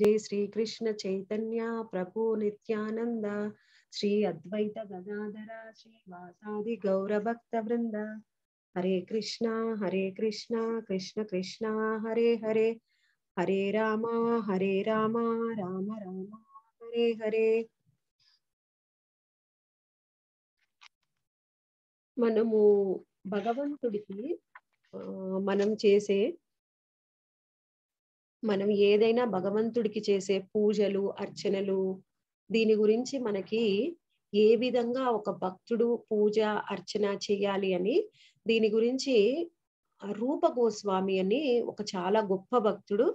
జై శ్రీకృష్ణ చైతన్య ప్రభు నిత్యానంద శ్రీ అద్వైత గదాధర శ్రీవాసాది గౌరభక్త వృంద హరే కృష్ణ హరే కృష్ణ కృష్ణ కృష్ణ హరే హరే హరే రామ హరే రామ రామ రామ హరే హరే మనము భగవంతుడికి మనం చేసే మనం ఏదైనా భగవంతుడికి చేసే పూజలు అర్చనలు దీని గురించి మనకి ఏ విధంగా ఒక భక్తుడు పూజ అర్చన చేయాలి అని దీని గురించి రూప గోస్వామి అని ఒక చాలా గొప్ప భక్తుడు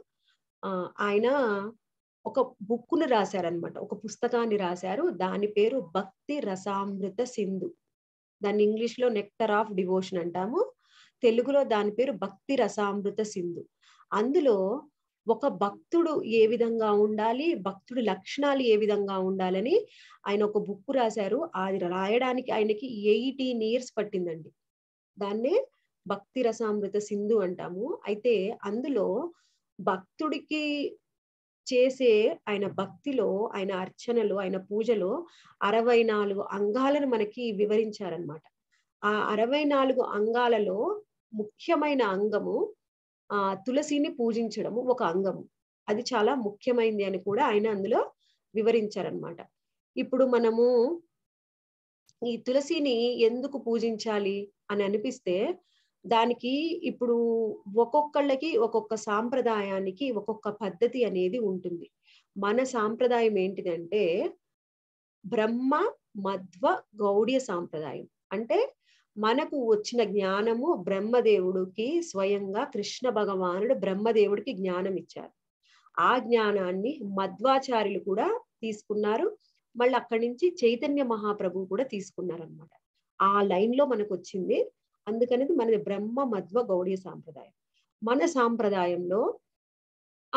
ఆయన ఒక బుక్కును రాశారనమాట ఒక పుస్తకాన్ని రాశారు దాని పేరు భక్తి రసామృత సింధు దాన్ని ఇంగ్లీష్ లో నెక్టర్ ఆఫ్ డివోషన్ అంటాము తెలుగులో దాని పేరు భక్తి రసామృత సింధు అందులో ఒక భక్తుడు ఏ విధంగా ఉండాలి భక్తుడి లక్షణాలు ఏ విధంగా ఉండాలని ఆయన ఒక బుక్ రాశారు అది రాయడానికి ఆయనకి ఎయిటీన్ ఇయర్స్ పట్టిందండి దాన్నే భక్తి రసామృత సింధు అంటాము అయితే అందులో భక్తుడికి చేసే ఆయన భక్తిలో ఆయన అర్చనలు ఆయన పూజలో అరవై నాలుగు అంగాలను మనకి వివరించారనమాట ఆ అరవై నాలుగు అంగాలలో ముఖ్యమైన అంగము ఆ తులసిని పూజించడము ఒక అంగము అది చాలా ముఖ్యమైంది అని కూడా ఆయన అందులో వివరించారనమాట ఇప్పుడు మనము ఈ తులసిని ఎందుకు పూజించాలి అని అనిపిస్తే దానికి ఇప్పుడు ఒక్కొక్కళ్ళకి ఒక్కొక్క సాంప్రదాయానికి ఒక్కొక్క పద్ధతి అనేది ఉంటుంది మన సాంప్రదాయం ఏంటిదంటే బ్రహ్మ మధ్వ గౌడ్య సాంప్రదాయం అంటే మనకు వచ్చిన జ్ఞానము బ్రహ్మదేవుడికి స్వయంగా కృష్ణ భగవానుడు బ్రహ్మదేవుడికి జ్ఞానం ఇచ్చారు ఆ జ్ఞానాన్ని మధ్వాచార్యులు కూడా తీసుకున్నారు మళ్ళీ అక్కడి నుంచి చైతన్య మహాప్రభు కూడా తీసుకున్నారు అనమాట ఆ లైన్ లో మనకు వచ్చింది అందుకనేది మనది బ్రహ్మ మధ్వ గౌడీయ సాంప్రదాయం మన సాంప్రదాయంలో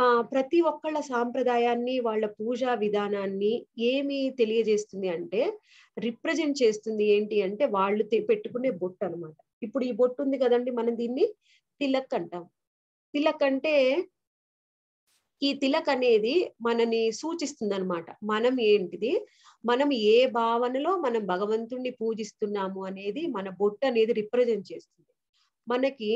ఆ ప్రతి ఒక్కళ్ళ సాంప్రదాయాన్ని వాళ్ళ పూజా విధానాన్ని ఏమి తెలియజేస్తుంది అంటే రిప్రజెంట్ చేస్తుంది ఏంటి అంటే వాళ్ళు పెట్టుకునే బొట్టు అనమాట ఇప్పుడు ఈ బొట్టు ఉంది కదండి మనం దీన్ని తిలక్ అంటాం తిలక్ అంటే ఈ తిలక్ అనేది మనని సూచిస్తుంది అనమాట మనం ఏంటిది మనం ఏ భావనలో మనం భగవంతుణ్ణి పూజిస్తున్నాము అనేది మన బొట్టు అనేది రిప్రజెంట్ చేస్తుంది మనకి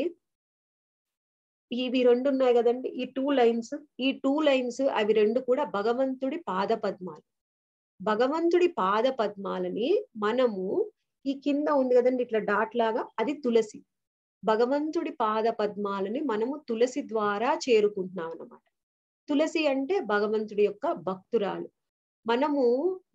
ఇవి రెండు ఉన్నాయి కదండి ఈ టూ లైన్స్ ఈ టూ లైన్స్ అవి రెండు కూడా భగవంతుడి పాద పద్మాలు భగవంతుడి పాద పద్మాలని మనము ఈ కింద ఉంది కదండి ఇట్లా డాట్ లాగా అది తులసి భగవంతుడి పాద పద్మాలని మనము తులసి ద్వారా చేరుకుంటున్నాం అన్నమాట తులసి అంటే భగవంతుడి యొక్క భక్తురాలు మనము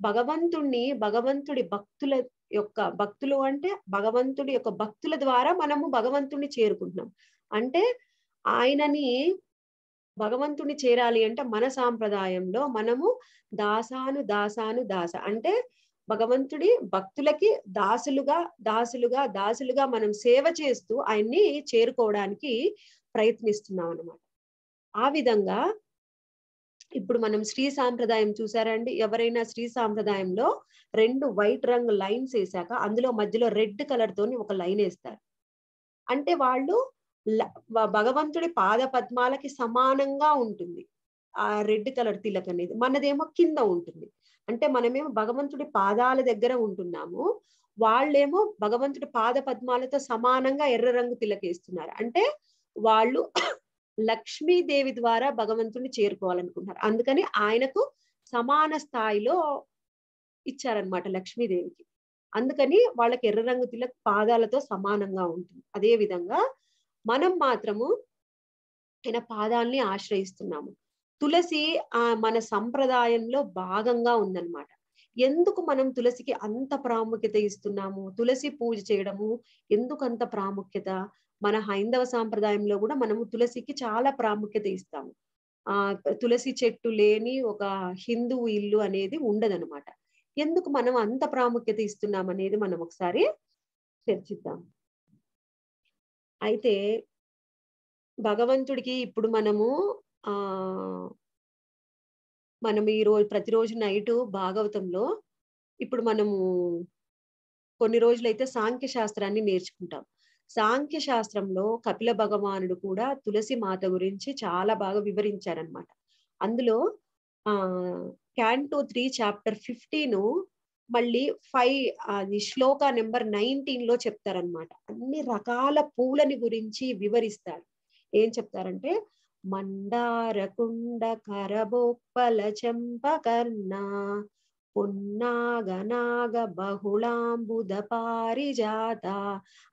భగవంతుణ్ణి భగవంతుడి భక్తుల యొక్క భక్తులు అంటే భగవంతుడి యొక్క భక్తుల ద్వారా మనము భగవంతుణ్ణి చేరుకుంటున్నాం అంటే ఆయనని భగవంతుని చేరాలి అంటే మన సాంప్రదాయంలో మనము దాసాను దాసాను దాస అంటే భగవంతుడి భక్తులకి దాసులుగా దాసులుగా దాసులుగా మనం సేవ చేస్తూ ఆయన్ని చేరుకోవడానికి ప్రయత్నిస్తున్నాం అనమాట ఆ విధంగా ఇప్పుడు మనం శ్రీ సాంప్రదాయం చూసారండి ఎవరైనా శ్రీ సాంప్రదాయంలో రెండు వైట్ రంగు లైన్స్ వేసాక అందులో మధ్యలో రెడ్ కలర్ తోని ఒక లైన్ వేస్తారు అంటే వాళ్ళు భగవంతుడి పాద పద్మాలకి సమానంగా ఉంటుంది ఆ రెడ్ కలర్ తిలక్ అనేది మనదేమో కింద ఉంటుంది అంటే మనమేమో భగవంతుడి పాదాల దగ్గర ఉంటున్నాము వాళ్ళేమో భగవంతుడి పాద పద్మాలతో సమానంగా ఎర్ర రంగు తిలకేస్తున్నారు అంటే వాళ్ళు లక్ష్మీదేవి ద్వారా భగవంతుడిని చేరుకోవాలనుకుంటున్నారు అందుకని ఆయనకు సమాన స్థాయిలో ఇచ్చారనమాట లక్ష్మీదేవికి అందుకని వాళ్ళకి ఎర్ర రంగు తిలక్ పాదాలతో సమానంగా ఉంటుంది అదే విధంగా మనం మాత్రము ఆయన పాదాల్ని ఆశ్రయిస్తున్నాము తులసి ఆ మన సంప్రదాయంలో భాగంగా ఉందన్నమాట ఎందుకు మనం తులసికి అంత ప్రాముఖ్యత ఇస్తున్నాము తులసి పూజ చేయడము ఎందుకు అంత ప్రాముఖ్యత మన హైందవ సాంప్రదాయంలో కూడా మనము తులసికి చాలా ప్రాముఖ్యత ఇస్తాము ఆ తులసి చెట్టు లేని ఒక హిందూ ఇల్లు అనేది ఉండదనమాట ఎందుకు మనం అంత ప్రాముఖ్యత ఇస్తున్నాం అనేది మనం ఒకసారి చర్చిద్దాం అయితే భగవంతుడికి ఇప్పుడు మనము ఆ మనం ఈ రోజు ప్రతిరోజు నైట్ భాగవతంలో ఇప్పుడు మనము కొన్ని రోజులైతే సాంఖ్య శాస్త్రాన్ని నేర్చుకుంటాం సాంఖ్య శాస్త్రంలో కపిల భగవానుడు కూడా తులసి మాత గురించి చాలా బాగా వివరించారనమాట అందులో ఆ క్యాంటో త్రీ చాప్టర్ ఫిఫ్టీను మళ్ళీ ఫైవ్ అది శ్లోక నెంబర్ నైన్టీన్ లో చెప్తారనమాట అన్ని రకాల పూలని గురించి వివరిస్తారు ఏం చెప్తారంటే మందారకుండ కరబొప్పల చెంపకర్ణ పున్నాగనాగ బహుళాంబుద పారిజాత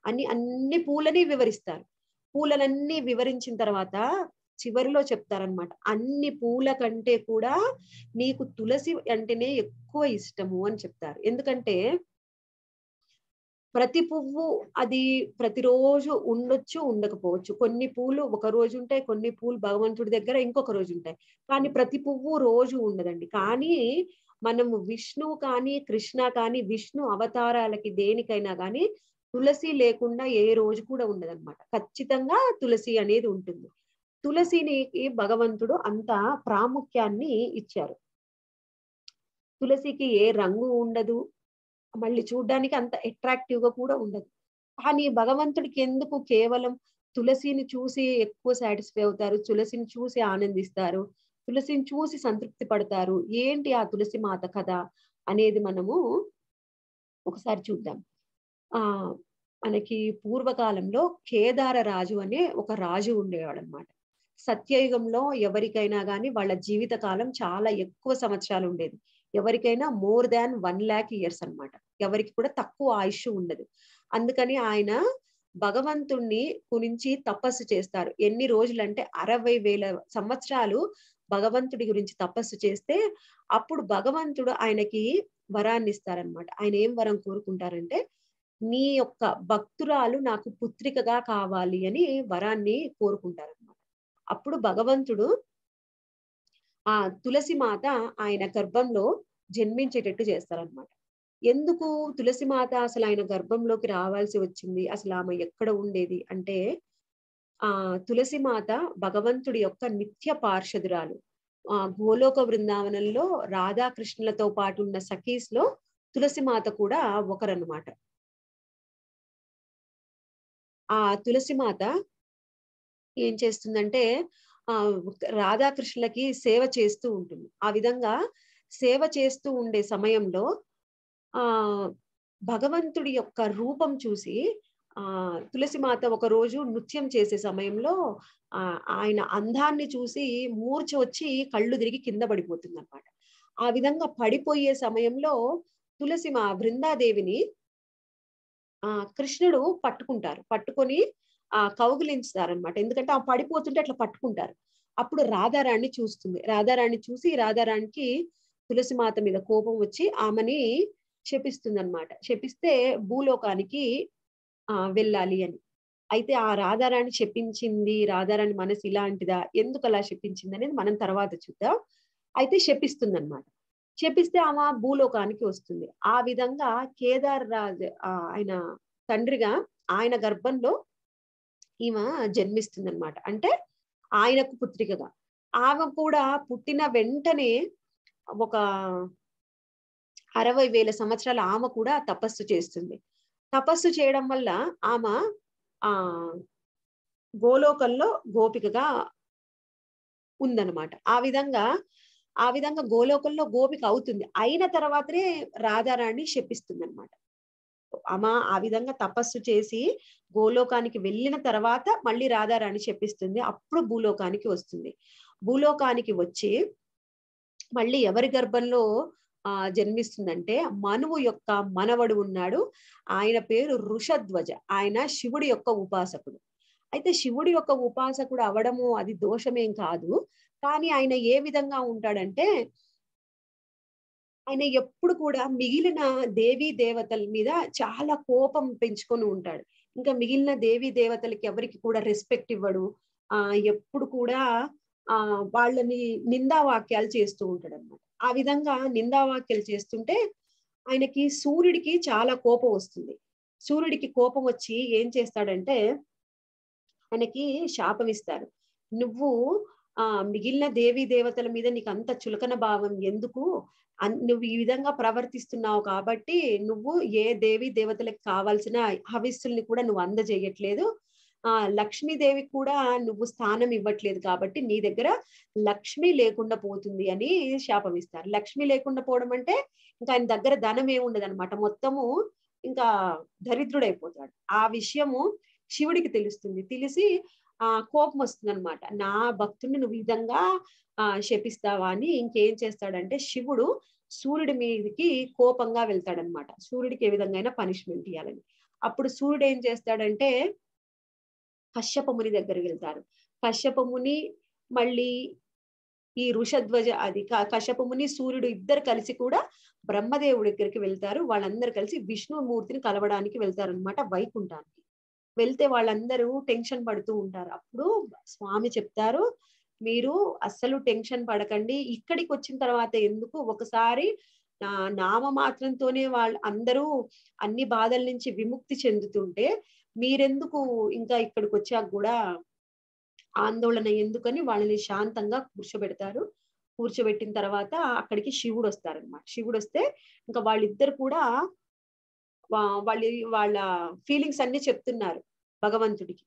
అని అన్ని పూలని వివరిస్తారు పూలనన్నీ వివరించిన తర్వాత చివరిలో చెప్తారనమాట అన్ని పూల కంటే కూడా నీకు తులసి అంటేనే ఎక్కువ ఇష్టము అని చెప్తారు ఎందుకంటే ప్రతి పువ్వు అది ప్రతిరోజు ఉండొచ్చు ఉండకపోవచ్చు కొన్ని పూలు ఒక రోజు ఉంటాయి కొన్ని పూలు భగవంతుడి దగ్గర ఇంకొక రోజు ఉంటాయి కానీ ప్రతి పువ్వు రోజు ఉండదండి కానీ మనము విష్ణువు కానీ కృష్ణ కానీ విష్ణు అవతారాలకి దేనికైనా కానీ తులసి లేకుండా ఏ రోజు కూడా అనమాట ఖచ్చితంగా తులసి అనేది ఉంటుంది తులసినికి భగవంతుడు అంత ప్రాముఖ్యాన్ని ఇచ్చారు తులసికి ఏ రంగు ఉండదు మళ్ళీ చూడ్డానికి అంత అట్రాక్టివ్ గా కూడా ఉండదు కానీ భగవంతుడికి ఎందుకు కేవలం తులసిని చూసి ఎక్కువ సాటిస్ఫై అవుతారు తులసిని చూసి ఆనందిస్తారు తులసిని చూసి సంతృప్తి పడతారు ఏంటి ఆ తులసి మాత కథ అనేది మనము ఒకసారి చూద్దాం ఆ మనకి పూర్వకాలంలో కేదార రాజు అనే ఒక రాజు ఉండేవాడు అనమాట సత్యయుగంలో ఎవరికైనా కానీ వాళ్ళ జీవిత కాలం చాలా ఎక్కువ సంవత్సరాలు ఉండేది ఎవరికైనా more than one lakh years అనమాట ఎవరికి కూడా తక్కువ ఆయుష్ ఉండదు అందుకని ఆయన భగవంతుణ్ణి గురించి తపస్సు చేస్తారు ఎన్ని రోజులంటే అరవై వేల సంవత్సరాలు భగవంతుడి గురించి తపస్సు చేస్తే అప్పుడు భగవంతుడు ఆయనకి వరాన్ని ఇస్తారనమాట ఆయన ఏం వరం కోరుకుంటారంటే నీ యొక్క భక్తురాలు నాకు పుత్రికగా కావాలి అని వరాన్ని కోరుకుంటారనమాట అప్పుడు భగవంతుడు ఆ తులసి మాత ఆయన గర్భంలో జన్మించేటట్టు చేస్తారనమాట ఎందుకు తులసి మాత అసలు ఆయన గర్భంలోకి రావాల్సి వచ్చింది అసలు ఆమె ఎక్కడ ఉండేది అంటే ఆ తులసి మాత భగవంతుడి యొక్క నిత్య పార్షదురాలు ఆ గోలోక బృందావనంలో రాధాకృష్ణులతో పాటు ఉన్న సఖీస్ లో తులసి మాత కూడా ఒకరన్నమాట ఆ తులసి మాత ఏం చేస్తుందంటే ఆ రాధాకృష్ణులకి సేవ చేస్తూ ఉంటుంది ఆ విధంగా సేవ చేస్తూ ఉండే సమయంలో ఆ భగవంతుడి యొక్క రూపం చూసి ఆ తులసిమాత ఒక రోజు నృత్యం చేసే సమయంలో ఆ ఆయన అందాన్ని చూసి మూర్చ వచ్చి కళ్ళు తిరిగి కింద పడిపోతుంది అనమాట ఆ విధంగా పడిపోయే సమయంలో తులసి మా బృందాదేవిని ఆ కృష్ణుడు పట్టుకుంటారు పట్టుకొని ఆ కౌగులించుతారనమాట ఎందుకంటే ఆ పడిపోతుంటే అట్లా పట్టుకుంటారు అప్పుడు రాధారాణి చూస్తుంది రాధారాణి చూసి రాధారాణికి తులసి మాత మీద కోపం వచ్చి ఆమెని శపిస్తుంది అనమాట శపిస్తే భూలోకానికి ఆ వెళ్ళాలి అని అయితే ఆ రాధారాణి శపించింది రాధారాణి మనసు ఇలాంటిదా ఎందుకు అలా శపించింది అనేది మనం తర్వాత చూద్దాం అయితే శపిస్తుంది అనమాట శపిస్తే ఆమె భూలోకానికి వస్తుంది ఆ విధంగా కేదార్ రాజ్ ఆయన తండ్రిగా ఆయన గర్భంలో ఈమె జన్మిస్తుంది అనమాట అంటే ఆయనకు పుత్రికగా ఆమె కూడా పుట్టిన వెంటనే ఒక అరవై వేల సంవత్సరాల ఆమె కూడా తపస్సు చేస్తుంది తపస్సు చేయడం వల్ల ఆమె ఆ గోలోకంలో గోపికగా ఉందనమాట ఆ విధంగా ఆ విధంగా గోలోకంలో గోపిక అవుతుంది అయిన తర్వాతనే రాధారాణి శపిస్తుంది అనమాట అమా ఆ విధంగా తపస్సు చేసి గోలోకానికి వెళ్ళిన తర్వాత మళ్ళీ రాధారాణి చెప్పిస్తుంది అప్పుడు భూలోకానికి వస్తుంది భూలోకానికి వచ్చి మళ్ళీ ఎవరి గర్భంలో ఆ జన్మిస్తుందంటే మనువు యొక్క మనవడు ఉన్నాడు ఆయన పేరు ఋషధ్వజ ఆయన శివుడి యొక్క ఉపాసకుడు అయితే శివుడి యొక్క ఉపాసకుడు అవడము అది దోషమేం కాదు కానీ ఆయన ఏ విధంగా ఉంటాడంటే ఆయన ఎప్పుడు కూడా మిగిలిన దేవీ దేవతల మీద చాలా కోపం పెంచుకొని ఉంటాడు ఇంకా మిగిలిన దేవి దేవతలకి ఎవరికి కూడా రెస్పెక్ట్ ఇవ్వడు ఆ ఎప్పుడు కూడా ఆ వాళ్ళని నిందావాక్యాలు చేస్తూ ఉంటాడు అనమాట ఆ విధంగా నిందావాక్యాలు చేస్తుంటే ఆయనకి సూర్యుడికి చాలా కోపం వస్తుంది సూర్యుడికి కోపం వచ్చి ఏం చేస్తాడంటే ఆయనకి శాపం ఇస్తారు నువ్వు ఆ మిగిలిన దేవి దేవతల మీద నీకు అంత చులకన భావం ఎందుకు నువ్వు ఈ విధంగా ప్రవర్తిస్తున్నావు కాబట్టి నువ్వు ఏ దేవి దేవతలకు కావాల్సిన హవిస్సుల్ని కూడా నువ్వు అందజేయట్లేదు ఆ లక్ష్మీదేవి కూడా నువ్వు స్థానం ఇవ్వట్లేదు కాబట్టి నీ దగ్గర లక్ష్మి లేకుండా పోతుంది అని శాపమిస్తారు లక్ష్మి లేకుండా పోవడం అంటే ఇంకా ఆయన దగ్గర ధనం ఏముండదు అనమాట మొత్తము ఇంకా దరిద్రుడైపోతాడు ఆ విషయము శివుడికి తెలుస్తుంది తెలిసి ఆ కోపం వస్తుంది అనమాట నా భక్తుడిని నువ్వు విధంగా ఆ శపిస్తావా అని ఇంకేం చేస్తాడంటే శివుడు సూర్యుడి మీదకి కోపంగా వెళ్తాడనమాట సూర్యుడికి ఏ విధంగా పనిష్మెంట్ ఇవ్వాలని అప్పుడు సూర్యుడు ఏం చేస్తాడంటే కశ్యప ముని దగ్గరికి వెళ్తారు కశ్యప ముని మళ్ళీ ఈ ఋషధ్వజ అది కశ్యప ముని సూర్యుడు ఇద్దరు కలిసి కూడా బ్రహ్మదేవుడి దగ్గరికి వెళ్తారు వాళ్ళందరూ కలిసి విష్ణుమూర్తిని కలవడానికి వెళ్తారనమాట వైకుంఠానికి వెళ్తే వాళ్ళందరూ టెన్షన్ పడుతూ ఉంటారు అప్పుడు స్వామి చెప్తారు మీరు అస్సలు టెన్షన్ పడకండి ఇక్కడికి వచ్చిన తర్వాత ఎందుకు ఒకసారి నా నామమాత్రంతోనే వాళ్ళు అందరూ అన్ని బాధల నుంచి విముక్తి చెందుతుంటే మీరెందుకు ఇంకా ఇక్కడికి వచ్చాక కూడా ఆందోళన ఎందుకని వాళ్ళని శాంతంగా కూర్చోబెడతారు కూర్చోబెట్టిన తర్వాత అక్కడికి శివుడు వస్తారనమాట శివుడు వస్తే ఇంకా వాళ్ళిద్దరు కూడా వాళ్ళ వాళ్ళ ఫీలింగ్స్ అన్ని చెప్తున్నారు భగవంతుడికి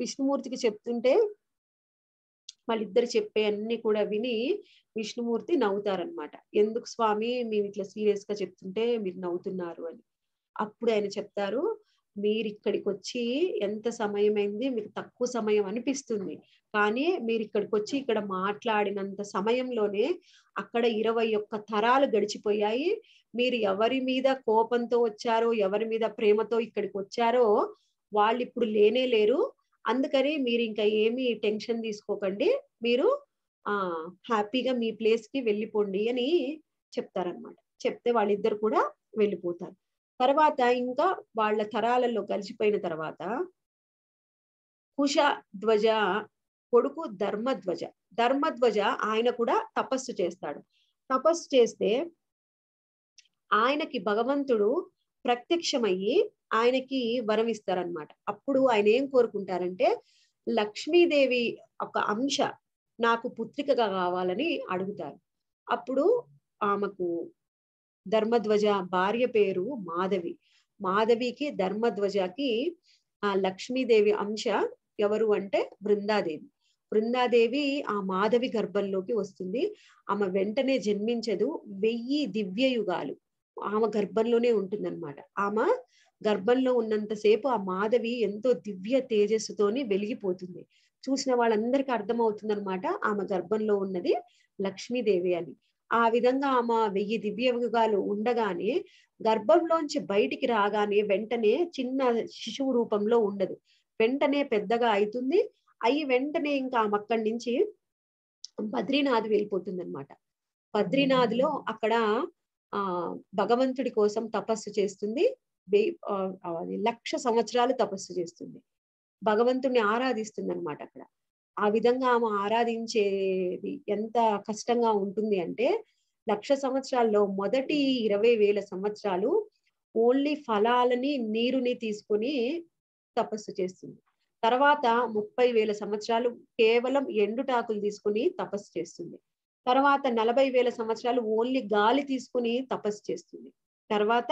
విష్ణుమూర్తికి చెప్తుంటే వాళ్ళిద్దరు చెప్పే అన్ని కూడా విని విష్ణుమూర్తి నవ్వుతారనమాట ఎందుకు స్వామి మేము ఇట్లా సీరియస్ గా చెప్తుంటే మీరు నవ్వుతున్నారు అని అప్పుడు ఆయన చెప్తారు మీరు ఇక్కడికి వచ్చి ఎంత సమయం అయింది మీకు తక్కువ సమయం అనిపిస్తుంది కానీ మీరు ఇక్కడికి వచ్చి ఇక్కడ మాట్లాడినంత సమయంలోనే అక్కడ ఇరవై ఒక్క తరాలు గడిచిపోయాయి మీరు ఎవరి మీద కోపంతో వచ్చారో ఎవరి మీద ప్రేమతో ఇక్కడికి వచ్చారో వాళ్ళు ఇప్పుడు లేనే లేరు అందుకని మీరు ఇంకా ఏమి టెన్షన్ తీసుకోకండి మీరు ఆ హ్యాపీగా మీ ప్లేస్కి వెళ్ళిపోండి అని చెప్తారనమాట చెప్తే వాళ్ళిద్దరు కూడా వెళ్ళిపోతారు తర్వాత ఇంకా వాళ్ళ తరాలలో కలిసిపోయిన తర్వాత కుష ధ్వజ కొడుకు ధర్మధ్వజ ధర్మధ్వజ ఆయన కూడా తపస్సు చేస్తాడు తపస్సు చేస్తే ఆయనకి భగవంతుడు ప్రత్యక్షమయ్యి ఆయనకి వరం ఇస్తారనమాట అప్పుడు ఆయన ఏం కోరుకుంటారంటే లక్ష్మీదేవి ఒక అంశ నాకు పుత్రికగా కావాలని అడుగుతారు అప్పుడు ఆమెకు ధర్మధ్వజ భార్య పేరు మాధవి మాధవికి ధర్మధ్వజకి ఆ లక్ష్మీదేవి అంశ ఎవరు అంటే బృందాదేవి బృందాదేవి ఆ మాధవి గర్భంలోకి వస్తుంది ఆమె వెంటనే జన్మించదు వెయ్యి దివ్య యుగాలు ఆమె గర్భంలోనే ఉంటుందన్నమాట ఆమె గర్భంలో ఉన్నంతసేపు ఆ మాధవి ఎంతో దివ్య తేజస్సుతోని వెలిగిపోతుంది చూసిన వాళ్ళందరికీ అర్థమవుతుందనమాట ఆమె గర్భంలో ఉన్నది లక్ష్మీదేవి అని ఆ విధంగా ఆమె వెయ్యి దివ్యగాలు ఉండగానే గర్భంలోంచి బయటికి రాగానే వెంటనే చిన్న శిశువు రూపంలో ఉండదు వెంటనే పెద్దగా అవుతుంది అయి వెంటనే ఇంకా ఆమె అక్కడి నుంచి బద్రీనాథ్ వెళ్ళిపోతుంది అనమాట బద్రీనాథ్ లో అక్కడ ఆ భగవంతుడి కోసం తపస్సు చేస్తుంది లక్ష సంవత్సరాలు తపస్సు చేస్తుంది భగవంతుడిని ఆరాధిస్తుంది అనమాట అక్కడ ఆ విధంగా ఆమె ఆరాధించేది ఎంత కష్టంగా ఉంటుంది అంటే లక్ష సంవత్సరాల్లో మొదటి ఇరవై వేల సంవత్సరాలు ఓన్లీ ఫలాలని నీరుని తీసుకొని తపస్సు చేస్తుంది తర్వాత ముప్పై వేల సంవత్సరాలు కేవలం ఎండుటాకులు తీసుకుని తపస్సు చేస్తుంది తర్వాత నలభై వేల సంవత్సరాలు ఓన్లీ గాలి తీసుకుని తపస్సు చేస్తుంది తర్వాత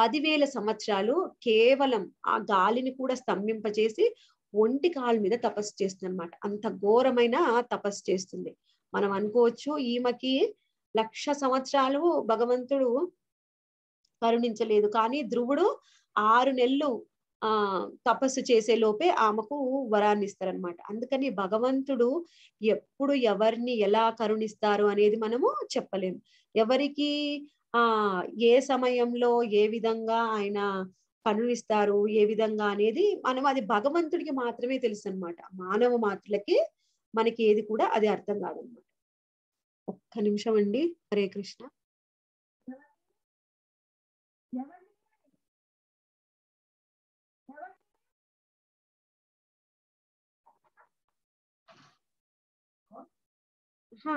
పదివేల సంవత్సరాలు కేవలం ఆ గాలిని కూడా స్తంభింపచేసి ఒంటి కాలు మీద తపస్సు చేస్తుంది అనమాట అంత ఘోరమైన తపస్సు చేస్తుంది మనం అనుకోవచ్చు ఈమెకి లక్ష సంవత్సరాలు భగవంతుడు కరుణించలేదు కానీ ధ్రువుడు ఆరు నెలలు ఆ తపస్సు చేసే లోపే ఆమెకు వరాన్ని ఇస్తారనమాట అందుకని భగవంతుడు ఎప్పుడు ఎవరిని ఎలా కరుణిస్తారు అనేది మనము చెప్పలేము ఎవరికి ఆ ఏ సమయంలో ఏ విధంగా ఆయన పనులు ఇస్తారు ఏ విధంగా అనేది మనం అది భగవంతుడికి మాత్రమే తెలుసు అనమాట మానవ మాత్రలకి మనకి ఏది కూడా అది అర్థం కాదనమాట ఒక్క నిమిషం అండి హరే కృష్ణ హ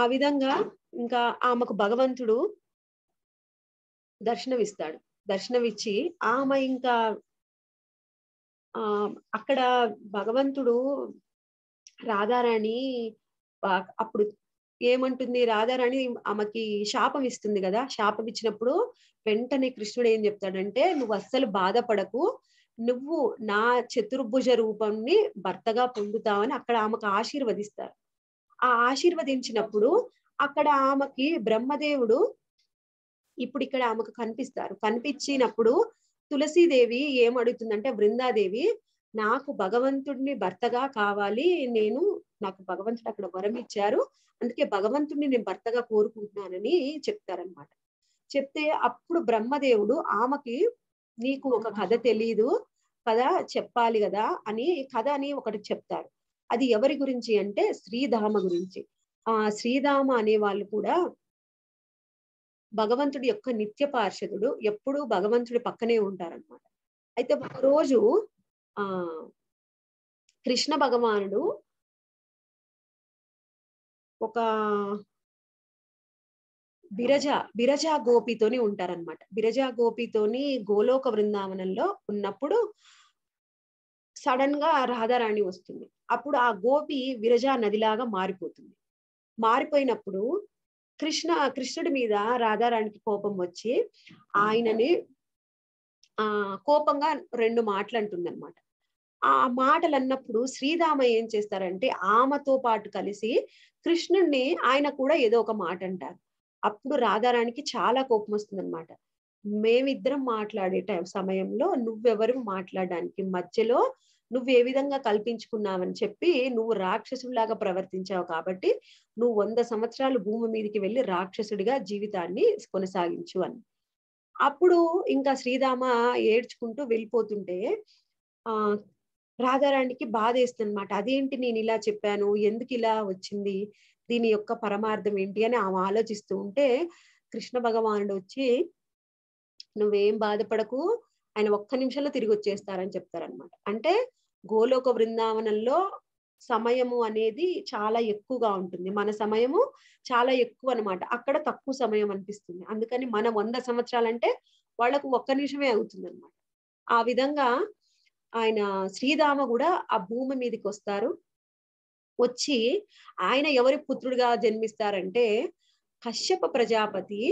ఆ విధంగా ఇంకా ఆమెకు భగవంతుడు దర్శనమిస్తాడు దర్శనమిచ్చి ఆమె ఇంకా ఆ అక్కడ భగవంతుడు రాధారాణి అప్పుడు ఏమంటుంది రాధారాణి ఆమెకి శాపం ఇస్తుంది కదా శాపం ఇచ్చినప్పుడు వెంటనే కృష్ణుడు ఏం చెప్తాడంటే నువ్వు అస్సలు బాధపడకు నువ్వు నా చతుర్భుజ రూపంని భర్తగా పొందుతావని అక్కడ ఆమెకు ఆశీర్వదిస్తారు ఆ ఆశీర్వదించినప్పుడు అక్కడ ఆమెకి బ్రహ్మదేవుడు ఇప్పుడు ఇక్కడ ఆమెకు కనిపిస్తారు కనిపించినప్పుడు తులసీదేవి ఏమడుగుతుందంటే బృందాదేవి నాకు భగవంతుడిని భర్తగా కావాలి నేను నాకు భగవంతుడు అక్కడ వరం ఇచ్చారు అందుకే భగవంతుడిని నేను భర్తగా కోరుకుంటున్నానని చెప్తారనమాట చెప్తే అప్పుడు బ్రహ్మదేవుడు ఆమెకి నీకు ఒక కథ తెలీదు కథ చెప్పాలి కదా అని కథ అని ఒకటి చెప్తారు అది ఎవరి గురించి అంటే శ్రీధామ గురించి ఆ శ్రీధామ అనే వాళ్ళు కూడా భగవంతుడి యొక్క నిత్య పార్షదుడు ఎప్పుడూ భగవంతుడి పక్కనే ఉంటారనమాట అయితే ఒకరోజు ఆ కృష్ణ భగవానుడు ఒక బిరజ బిరజా గోపితోని ఉంటారనమాట బిరజా గోపితోని గోలోక బృందావనంలో ఉన్నప్పుడు సడన్ గా రాధారాణి వస్తుంది అప్పుడు ఆ గోపి విరజా నదిలాగా మారిపోతుంది మారిపోయినప్పుడు కృష్ణ కృష్ణుడి మీద రాధారాణికి కోపం వచ్చి ఆయనని ఆ కోపంగా రెండు మాటలు అంటుంది అనమాట ఆ మాటలు అన్నప్పుడు శ్రీరామ ఏం చేస్తారంటే ఆమెతో పాటు కలిసి కృష్ణుడిని ఆయన కూడా ఏదో ఒక మాట అంటారు అప్పుడు రాధారాణికి చాలా కోపం వస్తుంది అనమాట మేమిద్దరం మాట్లాడే టైం సమయంలో నువ్వెవరు మాట్లాడడానికి మధ్యలో నువ్వు ఏ విధంగా కల్పించుకున్నావని చెప్పి నువ్వు రాక్షసుడిలాగా ప్రవర్తించావు కాబట్టి నువ్వు వంద సంవత్సరాలు భూమి మీదకి వెళ్ళి రాక్షసుడిగా జీవితాన్ని కొనసాగించు అని అప్పుడు ఇంకా శ్రీరామ ఏడ్చుకుంటూ వెళ్ళిపోతుంటే ఆ రాధారాణికి బాధ వేస్తుందన్నమాట అదేంటి నేను ఇలా చెప్పాను ఎందుకు ఇలా వచ్చింది దీని యొక్క పరమార్థం ఏంటి అని ఆమె ఆలోచిస్తూ ఉంటే కృష్ణ భగవానుడు వచ్చి నువ్వేం బాధపడకు ఆయన ఒక్క నిమిషంలో తిరిగి వచ్చేస్తారని చెప్తారనమాట అంటే గోలోక బృందావనంలో సమయము అనేది చాలా ఎక్కువగా ఉంటుంది మన సమయము చాలా ఎక్కువ అనమాట అక్కడ తక్కువ సమయం అనిపిస్తుంది అందుకని మన వంద సంవత్సరాలంటే వాళ్ళకు ఒక్క నిమిషమే అవుతుంది అనమాట ఆ విధంగా ఆయన శ్రీరామ కూడా ఆ భూమి మీదకి వస్తారు వచ్చి ఆయన ఎవరి పుత్రుడిగా జన్మిస్తారంటే కశ్యప ప్రజాపతి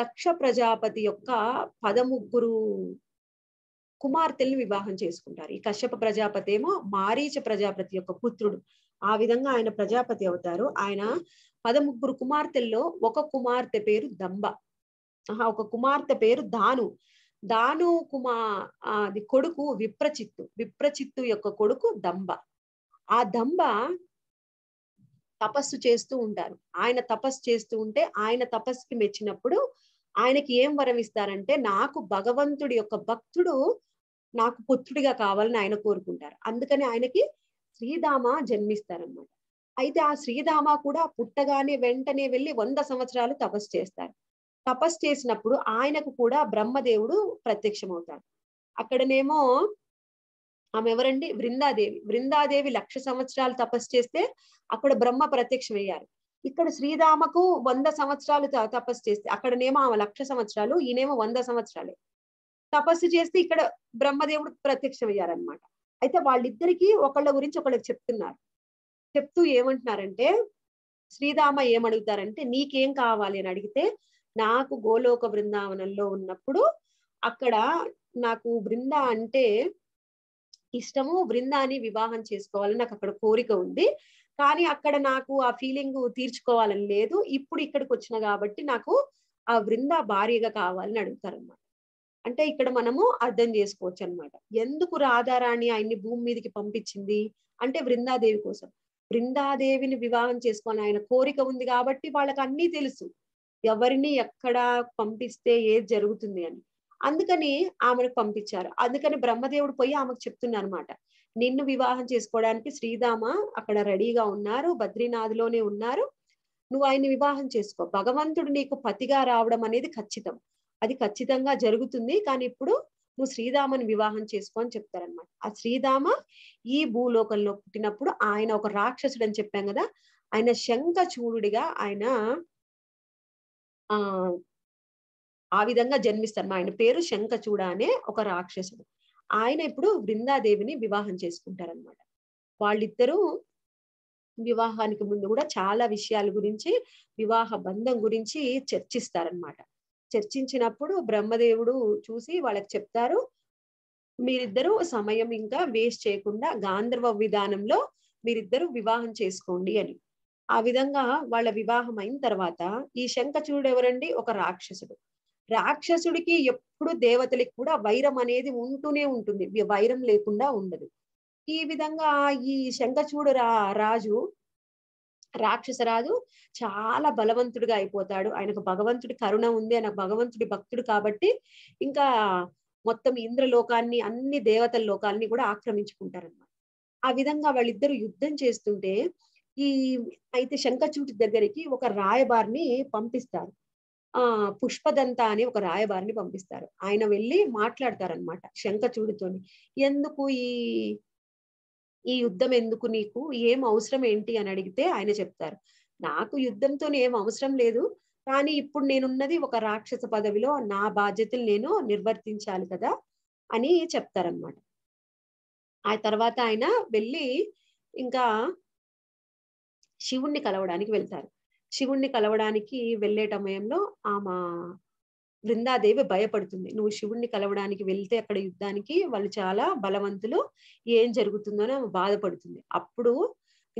దక్ష ప్రజాపతి యొక్క పదముగ్గురు కుమార్తెల్ని వివాహం చేసుకుంటారు ఈ కశ్యప ప్రజాపతి ఏమో మారీచ ప్రజాపతి యొక్క పుత్రుడు ఆ విధంగా ఆయన ప్రజాపతి అవుతారు ఆయన పదముగ్గురు కుమార్తెల్లో ఒక కుమార్తె పేరు దంబ ఆహా ఒక కుమార్తె పేరు దాను దాను కుమా అది కొడుకు విప్రచిత్తు విప్రచిత్తు యొక్క కొడుకు దంబ ఆ దంబ తపస్సు చేస్తూ ఉంటారు ఆయన తపస్సు చేస్తూ ఉంటే ఆయన తపస్సుకి మెచ్చినప్పుడు ఆయనకి ఏం వరం ఇస్తారంటే నాకు భగవంతుడి యొక్క భక్తుడు నాకు పుత్రుడిగా కావాలని ఆయన కోరుకుంటారు అందుకని ఆయనకి శ్రీధామ జన్మిస్తారనమాట అయితే ఆ శ్రీధామ కూడా పుట్టగానే వెంటనే వెళ్ళి వంద సంవత్సరాలు తపస్సు చేస్తారు తపస్సు చేసినప్పుడు ఆయనకు కూడా బ్రహ్మదేవుడు ప్రత్యక్షమవుతాడు అక్కడనేమో ఆమె ఎవరండి బృందాదేవి బృందాదేవి లక్ష సంవత్సరాలు తపస్సు చేస్తే అక్కడ బ్రహ్మ ప్రత్యక్షం అయ్యారు ఇక్కడ శ్రీరామకు వంద సంవత్సరాలు తపస్సు చేస్తే అక్కడనేమో ఆమె లక్ష సంవత్సరాలు ఈయనేమో వంద సంవత్సరాలే తపస్సు చేస్తే ఇక్కడ బ్రహ్మదేవుడు ప్రత్యక్షమయ్యారనమాట అయితే వాళ్ళిద్దరికీ ఒకళ్ళ గురించి ఒకళ్ళకి చెప్తున్నారు చెప్తూ ఏమంటున్నారంటే శ్రీరామ ఏమడుగుతారంటే నీకేం కావాలి అని అడిగితే నాకు గోలోక బృందావనంలో ఉన్నప్పుడు అక్కడ నాకు బృంద అంటే ఇష్టము బృందాన్ని వివాహం చేసుకోవాలని నాకు అక్కడ కోరిక ఉంది కానీ అక్కడ నాకు ఆ ఫీలింగ్ తీర్చుకోవాలని లేదు ఇప్పుడు ఇక్కడికి వచ్చిన కాబట్టి నాకు ఆ బృంద భార్యగా కావాలని అడుగుతారనమాట అంటే ఇక్కడ మనము అర్థం చేసుకోవచ్చు అనమాట ఎందుకు రాధారాణి ఆయన్ని భూమి మీదకి పంపించింది అంటే బృందాదేవి కోసం బృందాదేవిని వివాహం చేసుకొని ఆయన కోరిక ఉంది కాబట్టి వాళ్ళకి అన్ని తెలుసు ఎవరిని ఎక్కడ పంపిస్తే ఏది జరుగుతుంది అని అందుకని ఆమెను పంపించారు అందుకని బ్రహ్మదేవుడు పోయి ఆమెకు అనమాట నిన్ను వివాహం చేసుకోవడానికి శ్రీరామ అక్కడ రెడీగా ఉన్నారు బద్రీనాథ్లోనే ఉన్నారు నువ్వు ఆయన్ని వివాహం చేసుకో భగవంతుడు నీకు పతిగా రావడం అనేది ఖచ్చితం అది ఖచ్చితంగా జరుగుతుంది కానీ ఇప్పుడు నువ్వు శ్రీరామని వివాహం చేసుకో అని చెప్తారనమాట ఆ శ్రీరామ ఈ భూలోకంలో పుట్టినప్పుడు ఆయన ఒక రాక్షసుడు అని చెప్పాం కదా ఆయన శంఖ ఆయన ఆ ఆ విధంగా జన్మిస్తారు ఆయన పేరు శంఖచూడ అనే ఒక రాక్షసుడు ఆయన ఇప్పుడు బృందాదేవిని వివాహం చేసుకుంటారనమాట వాళ్ళిద్దరూ వివాహానికి ముందు కూడా చాలా విషయాల గురించి వివాహ బంధం గురించి చర్చిస్తారనమాట చర్చించినప్పుడు బ్రహ్మదేవుడు చూసి వాళ్ళకి చెప్తారు మీరిద్దరూ సమయం ఇంకా వేస్ట్ చేయకుండా గాంధర్వ విధానంలో మీరిద్దరూ వివాహం చేసుకోండి అని ఆ విధంగా వాళ్ళ వివాహం అయిన తర్వాత ఈ శంఖచూడు ఎవరండి ఒక రాక్షసుడు రాక్షసుడికి ఎప్పుడు దేవతలకి కూడా వైరం అనేది ఉంటూనే ఉంటుంది వైరం లేకుండా ఉండదు ఈ విధంగా ఈ శంఖచూడు రా రాజు రాక్షసరాజు చాలా బలవంతుడిగా అయిపోతాడు ఆయనకు భగవంతుడి కరుణ ఉంది ఆయన భగవంతుడి భక్తుడు కాబట్టి ఇంకా మొత్తం ఇంద్రలోకాన్ని అన్ని దేవతల లోకాలని కూడా ఆక్రమించుకుంటారనమాట ఆ విధంగా వాళ్ళిద్దరు యుద్ధం చేస్తుంటే ఈ అయితే శంఖచూటి దగ్గరికి ఒక రాయబారిని పంపిస్తారు ఆ పుష్పదంత అని ఒక రాయబారిని పంపిస్తారు ఆయన వెళ్ళి మాట్లాడతారనమాట శంఖచూడితోని ఎందుకు ఈ ఈ యుద్ధం ఎందుకు నీకు ఏం అవసరం ఏంటి అని అడిగితే ఆయన చెప్తారు నాకు యుద్ధంతో ఏం అవసరం లేదు కానీ ఇప్పుడు నేనున్నది ఒక రాక్షస పదవిలో నా బాధ్యతలు నేను నిర్వర్తించాలి కదా అని చెప్తారనమాట ఆ తర్వాత ఆయన వెళ్ళి ఇంకా శివుణ్ణి కలవడానికి వెళ్తారు శివుణ్ణి కలవడానికి వెళ్ళే సమయంలో ఆమె బృందాదేవి భయపడుతుంది నువ్వు శివుణ్ణి కలవడానికి వెళ్తే అక్కడ యుద్ధానికి వాళ్ళు చాలా బలవంతులు ఏం జరుగుతుందో అని బాధపడుతుంది అప్పుడు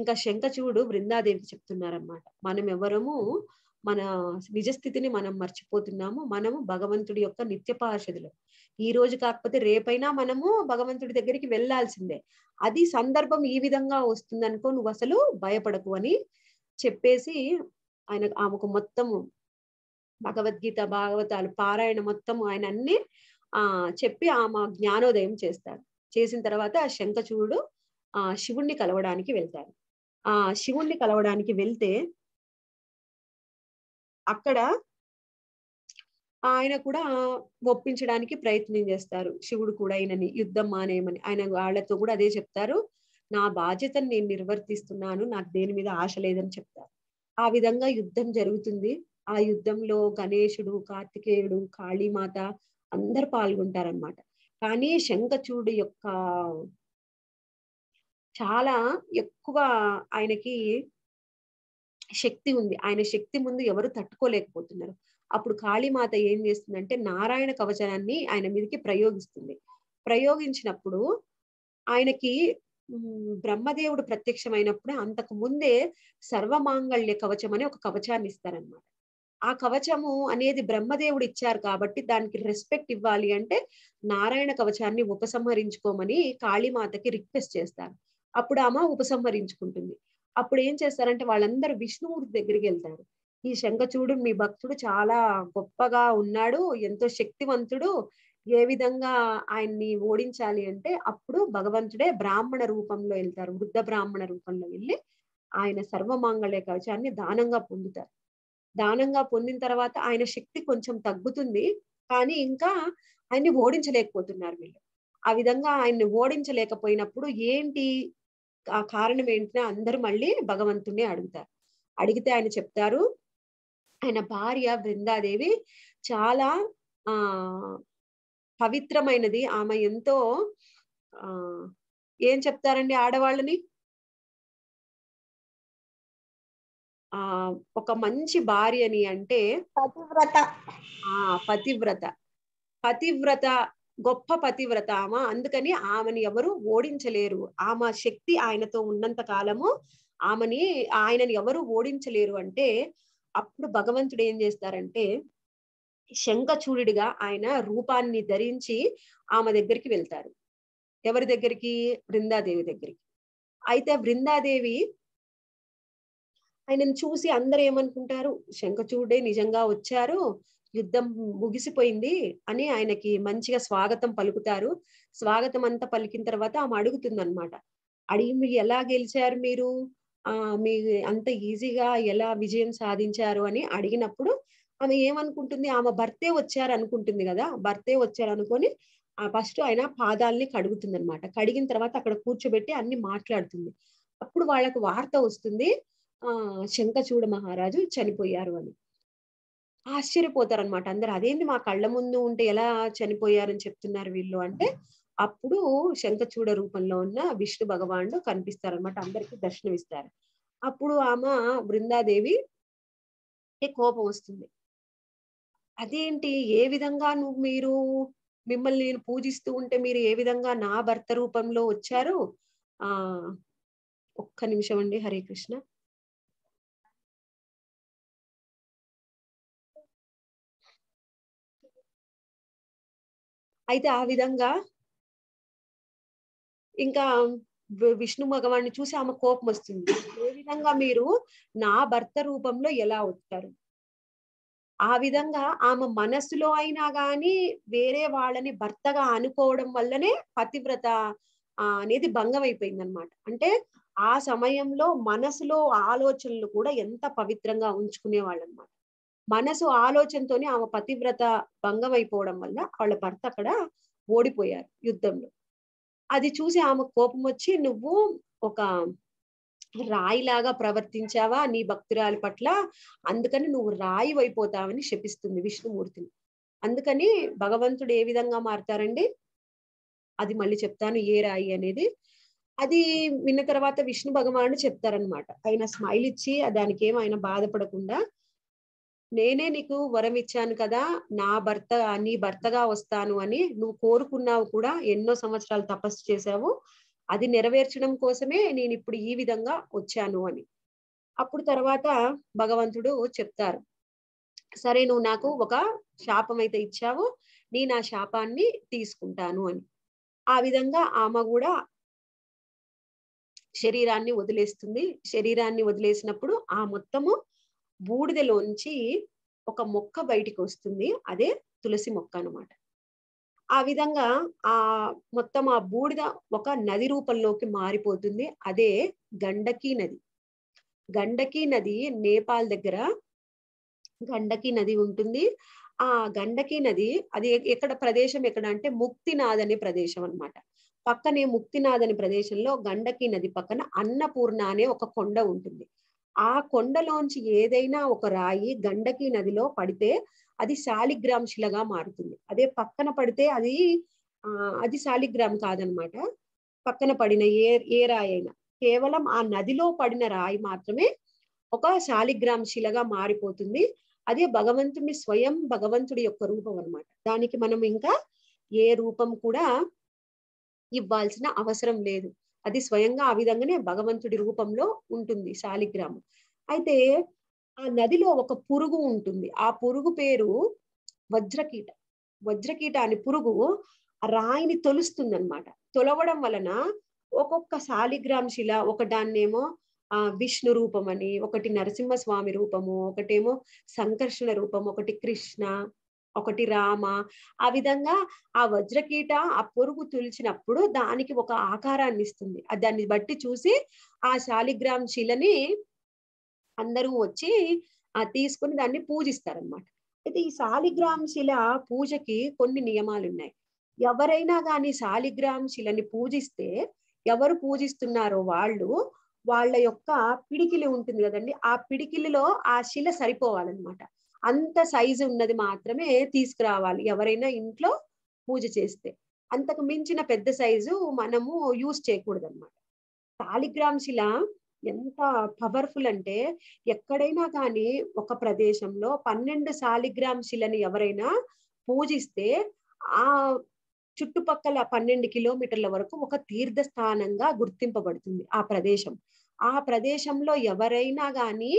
ఇంకా శంఖచూడు బృందాదేవికి చెప్తున్నారనమాట మనం ఎవరము మన నిజస్థితిని మనం మర్చిపోతున్నాము మనము భగవంతుడి యొక్క నిత్య పార్షదులు ఈ రోజు కాకపోతే రేపైనా మనము భగవంతుడి దగ్గరికి వెళ్లాల్సిందే అది సందర్భం ఈ విధంగా వస్తుందనుకో నువ్వు అసలు భయపడకు అని చెప్పేసి ఆయన ఆమెకు మొత్తము భగవద్గీత భాగవతాలు పారాయణ మొత్తం ఆయన అన్ని ఆ చెప్పి ఆమె జ్ఞానోదయం చేస్తారు చేసిన తర్వాత ఆ శంఖచూడు ఆ శివుణ్ణి కలవడానికి వెళ్తారు ఆ శివుణ్ణి కలవడానికి వెళ్తే అక్కడ ఆయన కూడా ఒప్పించడానికి ప్రయత్నం చేస్తారు శివుడు కూడా ఆయనని యుద్ధం మానేయమని ఆయన వాళ్ళతో కూడా అదే చెప్తారు నా బాధ్యతను నేను నిర్వర్తిస్తున్నాను నాకు దేని మీద ఆశ లేదని చెప్తారు ఆ విధంగా యుద్ధం జరుగుతుంది ఆ యుద్ధంలో గణేశుడు కార్తికేయుడు కాళీమాత అందరు పాల్గొంటారనమాట కానీ శంఖచూడు యొక్క చాలా ఎక్కువ ఆయనకి శక్తి ఉంది ఆయన శక్తి ముందు ఎవరు తట్టుకోలేకపోతున్నారు అప్పుడు కాళీమాత ఏం చేస్తుందంటే నారాయణ కవచనాన్ని ఆయన మీదకి ప్రయోగిస్తుంది ప్రయోగించినప్పుడు ఆయనకి బ్రహ్మదేవుడు ప్రత్యక్షమైనప్పుడు అంతకు ముందే సర్వమాంగళ్య కవచం అనే ఒక కవచాన్ని ఇస్తారనమాట ఆ కవచము అనేది బ్రహ్మదేవుడు ఇచ్చారు కాబట్టి దానికి రెస్పెక్ట్ ఇవ్వాలి అంటే నారాయణ కవచాన్ని ఉపసంహరించుకోమని కాళీమాతకి రిక్వెస్ట్ చేస్తారు అప్పుడు ఆమె ఉపసంహరించుకుంటుంది అప్పుడు ఏం చేస్తారంటే వాళ్ళందరూ విష్ణుమూర్తి దగ్గరికి వెళ్తారు ఈ శంఖచూడు మీ భక్తుడు చాలా గొప్పగా ఉన్నాడు ఎంతో శక్తివంతుడు ఏ విధంగా ఆయన్ని ఓడించాలి అంటే అప్పుడు భగవంతుడే బ్రాహ్మణ రూపంలో వెళ్తారు వృద్ధ బ్రాహ్మణ రూపంలో వెళ్ళి ఆయన సర్వమాంగళ్య కవచాన్ని దానంగా పొందుతారు దానంగా పొందిన తర్వాత ఆయన శక్తి కొంచెం తగ్గుతుంది కానీ ఇంకా ఆయన్ని ఓడించలేకపోతున్నారు వీళ్ళు ఆ విధంగా ఆయన్ని ఓడించలేకపోయినప్పుడు ఏంటి ఆ కారణం ఏంటినా అందరూ మళ్ళీ భగవంతుడిని అడుగుతారు అడిగితే ఆయన చెప్తారు ఆయన భార్య బృందాదేవి చాలా ఆ పవిత్రమైనది ఆమె ఎంతో ఆ ఏం చెప్తారండి ఆడవాళ్ళని ఆ ఒక మంచి భార్యని అంటే పతివ్రత ఆ పతివ్రత పతివ్రత గొప్ప పతివ్రత ఆమె అందుకని ఆమెని ఎవరు ఓడించలేరు ఆమె శక్తి ఆయనతో ఉన్నంత కాలము ఆమెని ఆయనని ఎవరు ఓడించలేరు అంటే అప్పుడు భగవంతుడు ఏం చేస్తారంటే శంఖచూడిగా ఆయన రూపాన్ని ధరించి ఆమె దగ్గరికి వెళ్తారు ఎవరి దగ్గరికి బృందాదేవి దగ్గరికి అయితే బృందాదేవి ఆయనను చూసి అందరు ఏమనుకుంటారు శంఖచూడే నిజంగా వచ్చారు యుద్ధం ముగిసిపోయింది అని ఆయనకి మంచిగా స్వాగతం పలుకుతారు స్వాగతం అంతా పలికిన తర్వాత ఆమె అడుగుతుంది అనమాట అడిగి మీరు ఎలా గెలిచారు మీరు ఆ మీ అంత ఈజీగా ఎలా విజయం సాధించారు అని అడిగినప్పుడు ఆమె ఏమనుకుంటుంది ఆమె భర్తే వచ్చారు అనుకుంటుంది కదా భర్తే వచ్చారు అనుకొని ఆ ఫస్ట్ ఆయన పాదాలని కడుగుతుంది అనమాట కడిగిన తర్వాత అక్కడ కూర్చోబెట్టి అన్ని మాట్లాడుతుంది అప్పుడు వాళ్ళకు వార్త వస్తుంది ఆ శంఖచూడ మహారాజు చనిపోయారు అని ఆశ్చర్యపోతారనమాట అందరు అదేంటి మా కళ్ళ ముందు ఉంటే ఎలా చనిపోయారని చెప్తున్నారు వీళ్ళు అంటే అప్పుడు శంఖచూడ రూపంలో ఉన్న విష్ణు భగవానుడు అనమాట అందరికి దర్శనమిస్తారు అప్పుడు ఆమె బృందాదేవి కోపం వస్తుంది అదేంటి ఏ విధంగా నువ్వు మీరు మిమ్మల్ని నేను పూజిస్తూ ఉంటే మీరు ఏ విధంగా నా భర్త రూపంలో వచ్చారు ఆ ఒక్క నిమిషం అండి హరే కృష్ణ అయితే ఆ విధంగా ఇంకా విష్ణు భగవాన్ని చూసి ఆమె కోపం వస్తుంది ఏ విధంగా మీరు నా భర్త రూపంలో ఎలా వచ్చారు ఆ విధంగా ఆమె మనస్సులో అయినా గాని వేరే వాళ్ళని భర్తగా అనుకోవడం వల్లనే పతివ్రత అనేది భంగం అయిపోయింది అనమాట అంటే ఆ సమయంలో మనసులో ఆలోచనలు కూడా ఎంత పవిత్రంగా ఉంచుకునేవాళ్ళు అనమాట మనసు ఆలోచనతోనే ఆమె పతివ్రత భంగం అయిపోవడం వల్ల వాళ్ళ భర్త అక్కడ ఓడిపోయారు యుద్ధంలో అది చూసి ఆమె కోపం వచ్చి నువ్వు ఒక రాయిలాగా ప్రవర్తించావా నీ భక్తురాలి పట్ల అందుకని నువ్వు రాయి అయిపోతావని శపిస్తుంది విష్ణుమూర్తిని అందుకని భగవంతుడు ఏ విధంగా మారుతారండి అది మళ్ళీ చెప్తాను ఏ రాయి అనేది అది విన్న తర్వాత విష్ణు భగవానుడు చెప్తారనమాట ఆయన స్మైల్ ఇచ్చి దానికి ఏమైనా బాధపడకుండా నేనే నీకు వరం ఇచ్చాను కదా నా భర్త నీ భర్తగా వస్తాను అని నువ్వు కోరుకున్నావు కూడా ఎన్నో సంవత్సరాలు తపస్సు చేశావు అది నెరవేర్చడం కోసమే నేను ఇప్పుడు ఈ విధంగా వచ్చాను అని అప్పుడు తర్వాత భగవంతుడు చెప్తారు సరే నువ్వు నాకు ఒక శాపం అయితే ఇచ్చావు నేను ఆ శాపాన్ని తీసుకుంటాను అని ఆ విధంగా ఆమె కూడా శరీరాన్ని వదిలేస్తుంది శరీరాన్ని వదిలేసినప్పుడు ఆ మొత్తము బూడిదలోంచి ఒక మొక్క బయటికి వస్తుంది అదే తులసి మొక్క అనమాట ఆ విధంగా ఆ మొత్తం ఆ బూడిద ఒక నది రూపంలోకి మారిపోతుంది అదే గండకీ నది గండకీ నది నేపాల్ దగ్గర గండకీ నది ఉంటుంది ఆ గండకీ నది అది ఎక్కడ ప్రదేశం ఎక్కడ అంటే ముక్తినాథ్ అనే ప్రదేశం అనమాట పక్కనే ముక్తినాథ్ అనే ప్రదేశంలో గండకీ నది పక్కన అన్నపూర్ణ అనే ఒక కొండ ఉంటుంది ఆ కొండలోంచి ఏదైనా ఒక రాయి గండకి నదిలో పడితే అది శాలిగ్రామ్ శిలగా మారుతుంది అదే పక్కన పడితే అది అది శాలిగ్రామ్ కాదనమాట పక్కన పడిన ఏ ఏ రాయి అయినా కేవలం ఆ నదిలో పడిన రాయి మాత్రమే ఒక శాలిగ్రామ్ శిలగా మారిపోతుంది అదే భగవంతుని స్వయం భగవంతుడి యొక్క రూపం అనమాట దానికి మనం ఇంకా ఏ రూపం కూడా ఇవ్వాల్సిన అవసరం లేదు అది స్వయంగా ఆ విధంగానే భగవంతుడి రూపంలో ఉంటుంది శాలిగ్రామం అయితే ఆ నదిలో ఒక పురుగు ఉంటుంది ఆ పురుగు పేరు వజ్రకీట వజ్రకీట అనే పురుగు రాయిని తొలుస్తుంది అనమాట తొలవడం వలన ఒక్కొక్క శాలిగ్రామ్ శిల ఒకదాన్నేమో ఆ విష్ణు రూపం అని ఒకటి నరసింహస్వామి రూపము ఒకటేమో సంకర్షణ రూపం ఒకటి కృష్ణ ఒకటి రామ ఆ విధంగా ఆ వజ్రకీట ఆ పొరుగు తులిచినప్పుడు దానికి ఒక ఆకారాన్ని ఇస్తుంది దాన్ని బట్టి చూసి ఆ శాలిగ్రామ్ శిలని అందరూ వచ్చి ఆ తీసుకుని దాన్ని పూజిస్తారనమాట అయితే ఈ శాలిగ్రామ్ శిల పూజకి కొన్ని నియమాలు ఉన్నాయి ఎవరైనా కానీ శాలిగ్రామ్ శిలని పూజిస్తే ఎవరు పూజిస్తున్నారో వాళ్ళు వాళ్ళ యొక్క పిడికిలి ఉంటుంది కదండి ఆ పిడికిలిలో ఆ శిల సరిపోవాలన్నమాట అంత సైజు ఉన్నది మాత్రమే తీసుకురావాలి ఎవరైనా ఇంట్లో పూజ చేస్తే అంతకు మించిన పెద్ద సైజు మనము యూస్ చేయకూడదు అనమాట టాలిగ్రామ్ శిల ఎంత పవర్ఫుల్ అంటే ఎక్కడైనా కానీ ఒక ప్రదేశంలో పన్నెండు సాలిగ్రామ్ శిలని ఎవరైనా పూజిస్తే ఆ చుట్టుపక్కల పన్నెండు కిలోమీటర్ల వరకు ఒక తీర్థ స్థానంగా గుర్తింపబడుతుంది ఆ ప్రదేశం ఆ ప్రదేశంలో ఎవరైనా కానీ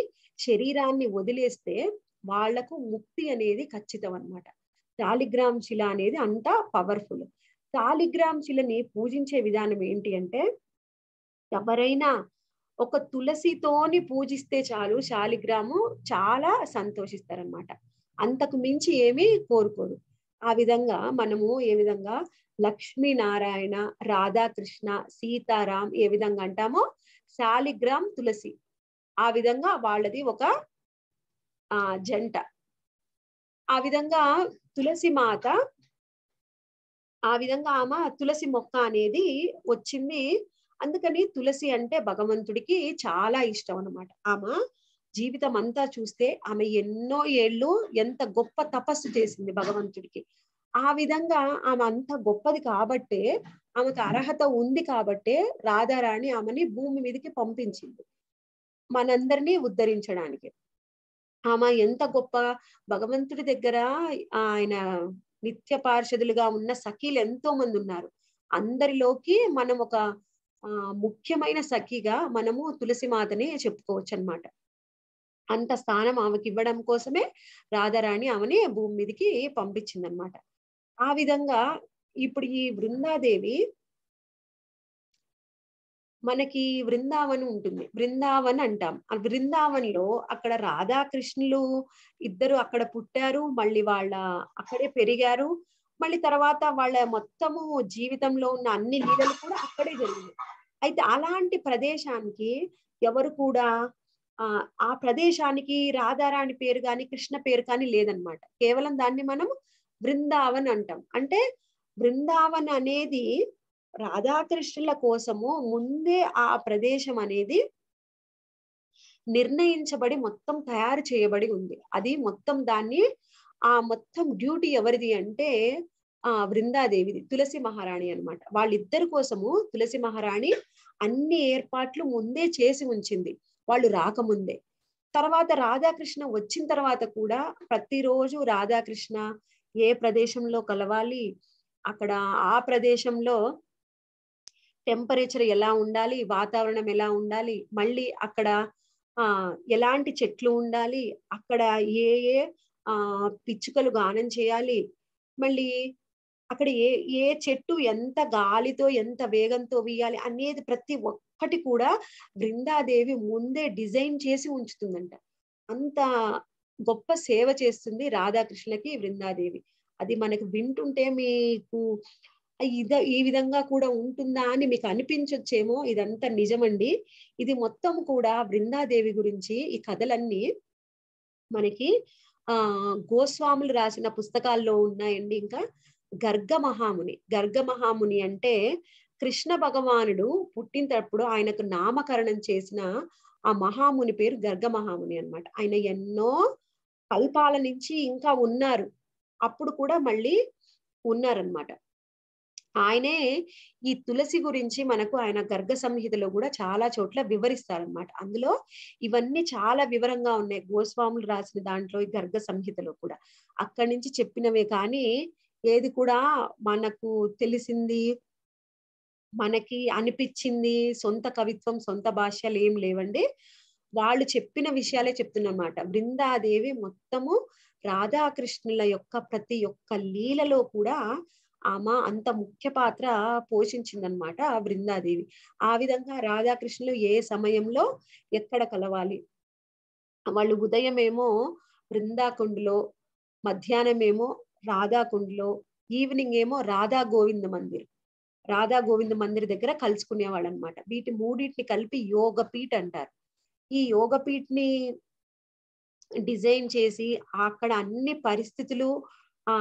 శరీరాన్ని వదిలేస్తే వాళ్లకు ముక్తి అనేది ఖచ్చితం అనమాట టాలిగ్రామ్ శిల అనేది అంత పవర్ఫుల్ టాలిగ్రామ్ శిలని పూజించే విధానం ఏంటి అంటే ఎవరైనా ఒక తులసితోని పూజిస్తే చాలు శాలిగ్రాము చాలా సంతోషిస్తారనమాట అంతకు మించి ఏమీ కోరుకోరు ఆ విధంగా మనము ఏ విధంగా లక్ష్మీనారాయణ రాధాకృష్ణ సీతారాం ఏ విధంగా అంటామో శాలిగ్రామ్ తులసి ఆ విధంగా వాళ్ళది ఒక ఆ జంట ఆ విధంగా తులసి మాత ఆ విధంగా ఆమె తులసి మొక్క అనేది వచ్చింది అందుకని తులసి అంటే భగవంతుడికి చాలా ఇష్టం అనమాట ఆమె జీవితం అంతా చూస్తే ఆమె ఎన్నో ఏళ్ళు ఎంత గొప్ప తపస్సు చేసింది భగవంతుడికి ఆ విధంగా ఆమె అంత గొప్పది కాబట్టే ఆమెకు అర్హత ఉంది కాబట్టే రాధారాణి ఆమెని భూమి మీదకి పంపించింది మనందరినీ ఉద్ధరించడానికి ఆమె ఎంత గొప్ప భగవంతుడి దగ్గర ఆయన నిత్య పార్షదులుగా ఉన్న సఖీలు ఎంతో మంది ఉన్నారు అందరిలోకి మనం ఒక ముఖ్యమైన సఖిగా మనము తులసి మాతని చెప్పుకోవచ్చు అనమాట అంత స్థానం ఆమెకి ఇవ్వడం కోసమే రాధారాణి ఆమెని భూమి మీదకి పంపించిందనమాట ఆ విధంగా ఇప్పుడు ఈ బృందాదేవి మనకి వృందావనం ఉంటుంది బృందావన్ అంటాం ఆ బృందావన్లో అక్కడ రాధాకృష్ణులు ఇద్దరు అక్కడ పుట్టారు మళ్ళీ వాళ్ళ అక్కడే పెరిగారు మళ్ళీ తర్వాత వాళ్ళ మొత్తము జీవితంలో ఉన్న అన్ని లీలలు కూడా అక్కడే జరిగింది అయితే అలాంటి ప్రదేశానికి ఎవరు కూడా ఆ ప్రదేశానికి రాధారాణి పేరు కానీ కృష్ణ పేరు కానీ లేదనమాట కేవలం దాన్ని మనం బృందావన్ అంటాం అంటే బృందావన్ అనేది రాధాకృష్ణుల కోసము ముందే ఆ ప్రదేశం అనేది నిర్ణయించబడి మొత్తం తయారు చేయబడి ఉంది అది మొత్తం దాన్ని ఆ మొత్తం డ్యూటీ ఎవరిది అంటే ఆ బృందాదేవిది తులసి మహారాణి అనమాట వాళ్ళిద్దరి కోసము తులసి మహారాణి అన్ని ఏర్పాట్లు ముందే చేసి ఉంచింది వాళ్ళు రాకముందే తర్వాత రాధాకృష్ణ వచ్చిన తర్వాత కూడా ప్రతిరోజు రాధాకృష్ణ ఏ ప్రదేశంలో కలవాలి అక్కడ ఆ ప్రదేశంలో టెంపరేచర్ ఎలా ఉండాలి వాతావరణం ఎలా ఉండాలి మళ్ళీ అక్కడ ఆ ఎలాంటి చెట్లు ఉండాలి అక్కడ ఏ ఏ ఆ పిచ్చుకలు గానం చేయాలి మళ్ళీ అక్కడ ఏ ఏ చెట్టు ఎంత గాలితో ఎంత వేగంతో వేయాలి అనేది ప్రతి ఒక్కటి కూడా బృందాదేవి ముందే డిజైన్ చేసి ఉంచుతుందంట అంత గొప్ప సేవ చేస్తుంది రాధాకృష్ణకి బృందాదేవి అది మనకు వింటుంటే మీకు ఇద ఈ విధంగా కూడా ఉంటుందా అని మీకు అనిపించొచ్చేమో ఇదంతా నిజమండి ఇది మొత్తం కూడా బృందాదేవి గురించి ఈ కథలన్నీ మనకి ఆ గోస్వాములు రాసిన పుస్తకాల్లో ఉన్నాయండి ఇంకా గర్గమహాముని గర్గమహాముని గర్గ మహాముని అంటే కృష్ణ భగవానుడు పుట్టినప్పుడు ఆయనకు నామకరణం చేసిన ఆ మహాముని పేరు గర్గ మహాముని అనమాట ఆయన ఎన్నో కల్పాల నుంచి ఇంకా ఉన్నారు అప్పుడు కూడా మళ్ళీ ఉన్నారనమాట ఆయనే ఈ తులసి గురించి మనకు ఆయన గర్గ సంహితలో కూడా చాలా చోట్ల వివరిస్తారనమాట అందులో ఇవన్నీ చాలా వివరంగా ఉన్నాయి గోస్వాములు రాసిన దాంట్లో ఈ గర్గ సంహితలో కూడా అక్కడి నుంచి చెప్పినవే కానీ ఏది కూడా మనకు తెలిసింది మనకి అనిపించింది సొంత కవిత్వం సొంత భాషలు ఏం లేవండి వాళ్ళు చెప్పిన విషయాలే చెప్తున్నమాట బృందాదేవి మొత్తము రాధాకృష్ణుల యొక్క ప్రతి ఒక్క లీలలో కూడా ఆమె అంత ముఖ్య పాత్ర పోషించిందనమాట ఆ బృందాదేవి ఆ విధంగా రాధాకృష్ణులు ఏ సమయంలో ఎక్కడ కలవాలి వాళ్ళు ఉదయం ఏమో బృందాకుండ్లో మధ్యాహ్నం ఏమో రాధాకుండ్లో ఈవినింగ్ ఏమో రాధా గోవింద మందిర్ రాధా గోవింద మందిర్ దగ్గర కలుసుకునేవాళ్ళు అనమాట వీటి మూడింటిని కలిపి యోగపీఠ్ అంటారు ఈ యోగపీఠ్ని డిజైన్ చేసి అక్కడ అన్ని పరిస్థితులు ఆ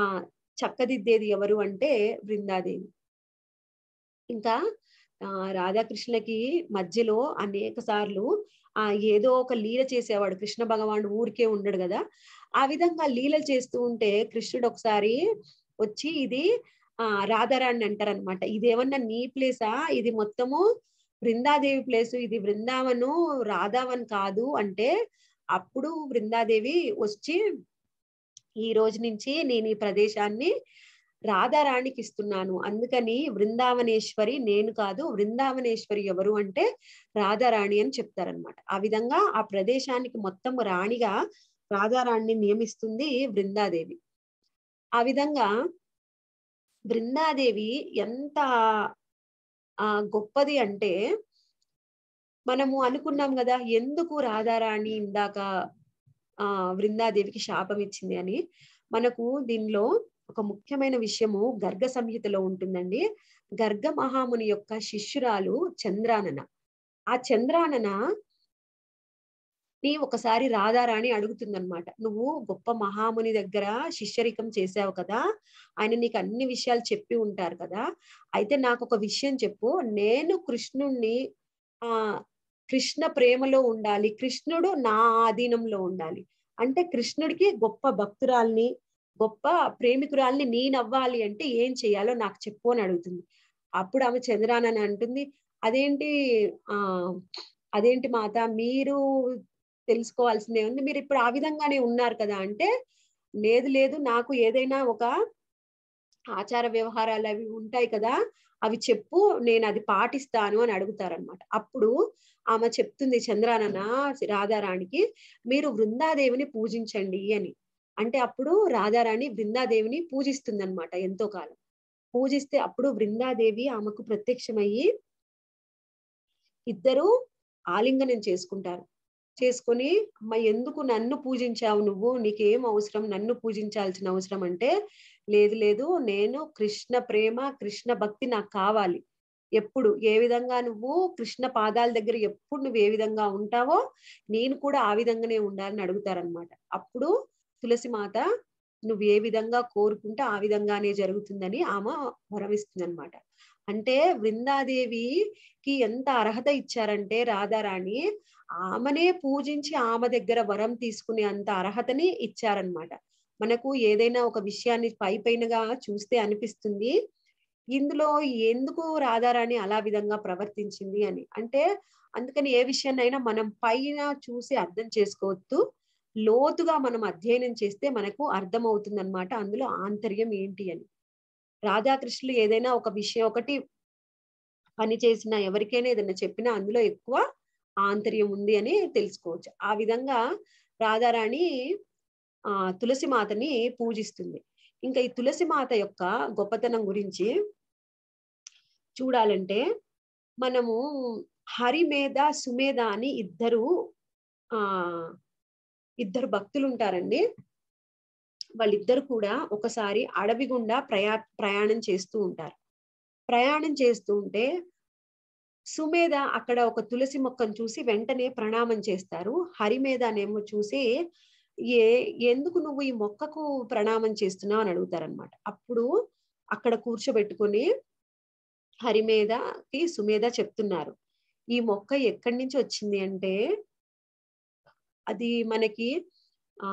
చక్కదిద్దేది ఎవరు అంటే బృందాదేవి ఇంకా రాధాకృష్ణకి మధ్యలో అనేక సార్లు ఆ ఏదో ఒక లీల చేసేవాడు కృష్ణ భగవానుడు ఊరికే ఉండడు కదా ఆ విధంగా లీల చేస్తూ ఉంటే కృష్ణుడు ఒకసారి వచ్చి ఇది ఆ రాధారాణి అంటారనమాట ఇదేమన్నా నీ ప్లేసా ఇది మొత్తము బృందాదేవి ప్లేస్ ఇది బృందావను రాధావన్ కాదు అంటే అప్పుడు బృందాదేవి వచ్చి ఈ రోజు నుంచి నేను ఈ ప్రదేశాన్ని రాధారాణికి ఇస్తున్నాను అందుకని వృందావనేశ్వరి నేను కాదు వృందావనేశ్వరి ఎవరు అంటే రాధారాణి అని చెప్తారనమాట ఆ విధంగా ఆ ప్రదేశానికి మొత్తం రాణిగా రాధారాణిని నియమిస్తుంది వృందాదేవి ఆ విధంగా బృందాదేవి ఎంత ఆ గొప్పది అంటే మనము అనుకున్నాం కదా ఎందుకు రాధారాణి ఇందాక ఆ వృందాదేవికి శాపం ఇచ్చింది అని మనకు దీనిలో ఒక ముఖ్యమైన విషయము గర్గ సంహితలో ఉంటుందండి గర్గ మహాముని యొక్క శిష్యురాలు చంద్రానన ఆ చంద్రానన నీ ఒకసారి రాధారాణి అడుగుతుందనమాట నువ్వు గొప్ప మహాముని దగ్గర శిష్యరికం చేసావు కదా ఆయన నీకు అన్ని విషయాలు చెప్పి ఉంటారు కదా అయితే నాకు ఒక విషయం చెప్పు నేను కృష్ణుణ్ణి ఆ కృష్ణ ప్రేమలో ఉండాలి కృష్ణుడు నా ఆధీనంలో ఉండాలి అంటే కృష్ణుడికి గొప్ప భక్తురాల్ని గొప్ప ప్రేమికురాల్ని నేనవ్వాలి అంటే ఏం చేయాలో నాకు చెప్పు అని అడుగుతుంది అప్పుడు ఆమె చంద్రానని అంటుంది అదేంటి ఆ అదేంటి మాత మీరు తెలుసుకోవాల్సిందే ఉంది మీరు ఇప్పుడు ఆ విధంగానే ఉన్నారు కదా అంటే లేదు లేదు నాకు ఏదైనా ఒక ఆచార వ్యవహారాలు అవి ఉంటాయి కదా అవి చెప్పు నేను అది పాటిస్తాను అని అడుగుతారనమాట అప్పుడు ఆమె చెప్తుంది చంద్రానన్న రాధారాణికి మీరు వృందాదేవిని పూజించండి అని అంటే అప్పుడు రాధారాణి బృందాదేవిని పూజిస్తుంది అనమాట ఎంతో కాలం పూజిస్తే అప్పుడు బృందాదేవి ఆమెకు ప్రత్యక్షమయ్యి ఇద్దరు ఆలింగనం చేసుకుంటారు చేసుకొని అమ్మ ఎందుకు నన్ను పూజించావు నువ్వు నీకేం అవసరం నన్ను పూజించాల్సిన అవసరం అంటే లేదు లేదు నేను కృష్ణ ప్రేమ కృష్ణ భక్తి నాకు కావాలి ఎప్పుడు ఏ విధంగా నువ్వు కృష్ణ పాదాల దగ్గర ఎప్పుడు నువ్వు ఏ విధంగా ఉంటావో నేను కూడా ఆ విధంగానే ఉండాలని అడుగుతారనమాట అప్పుడు తులసి మాత నువ్వు ఏ విధంగా కోరుకుంటే ఆ విధంగానే జరుగుతుందని ఆమె వరమిస్తుంది అనమాట అంటే వృందాదేవికి ఎంత అర్హత ఇచ్చారంటే రాధారాణి ఆమెనే పూజించి ఆమె దగ్గర వరం తీసుకునే అంత అర్హతని ఇచ్చారనమాట మనకు ఏదైనా ఒక విషయాన్ని పై పైనగా చూస్తే అనిపిస్తుంది ఇందులో ఎందుకు రాధారాణి అలా విధంగా ప్రవర్తించింది అని అంటే అందుకని ఏ విషయాన్నైనా మనం పైన చూసి అర్థం చేసుకోవచ్చు లోతుగా మనం అధ్యయనం చేస్తే మనకు అర్థం అవుతుంది అనమాట అందులో ఆంతర్యం ఏంటి అని రాధాకృష్ణులు ఏదైనా ఒక విషయం ఒకటి పని చేసిన ఎవరికైనా ఏదైనా చెప్పినా అందులో ఎక్కువ ఆంతర్యం ఉంది అని తెలుసుకోవచ్చు ఆ విధంగా రాధారాణి ఆ తులసి మాతని పూజిస్తుంది ఇంకా ఈ తులసి మాత యొక్క గొప్పతనం గురించి చూడాలంటే మనము హరిమేధ సుమేధ అని ఇద్దరు ఆ ఇద్దరు భక్తులు ఉంటారండి వాళ్ళిద్దరు కూడా ఒకసారి అడవి గుండా ప్రయా ప్రయాణం చేస్తూ ఉంటారు ప్రయాణం చేస్తూ ఉంటే సుమేధ అక్కడ ఒక తులసి మొక్కను చూసి వెంటనే ప్రణామం చేస్తారు హరిమేధ అనేమో చూసి ఏ ఎందుకు నువ్వు ఈ మొక్కకు ప్రణామం చేస్తున్నావు అని అడుగుతారనమాట అప్పుడు అక్కడ కూర్చోబెట్టుకుని హరిమేదకి సుమేధ చెప్తున్నారు ఈ మొక్క ఎక్కడి నుంచి వచ్చింది అంటే అది మనకి ఆ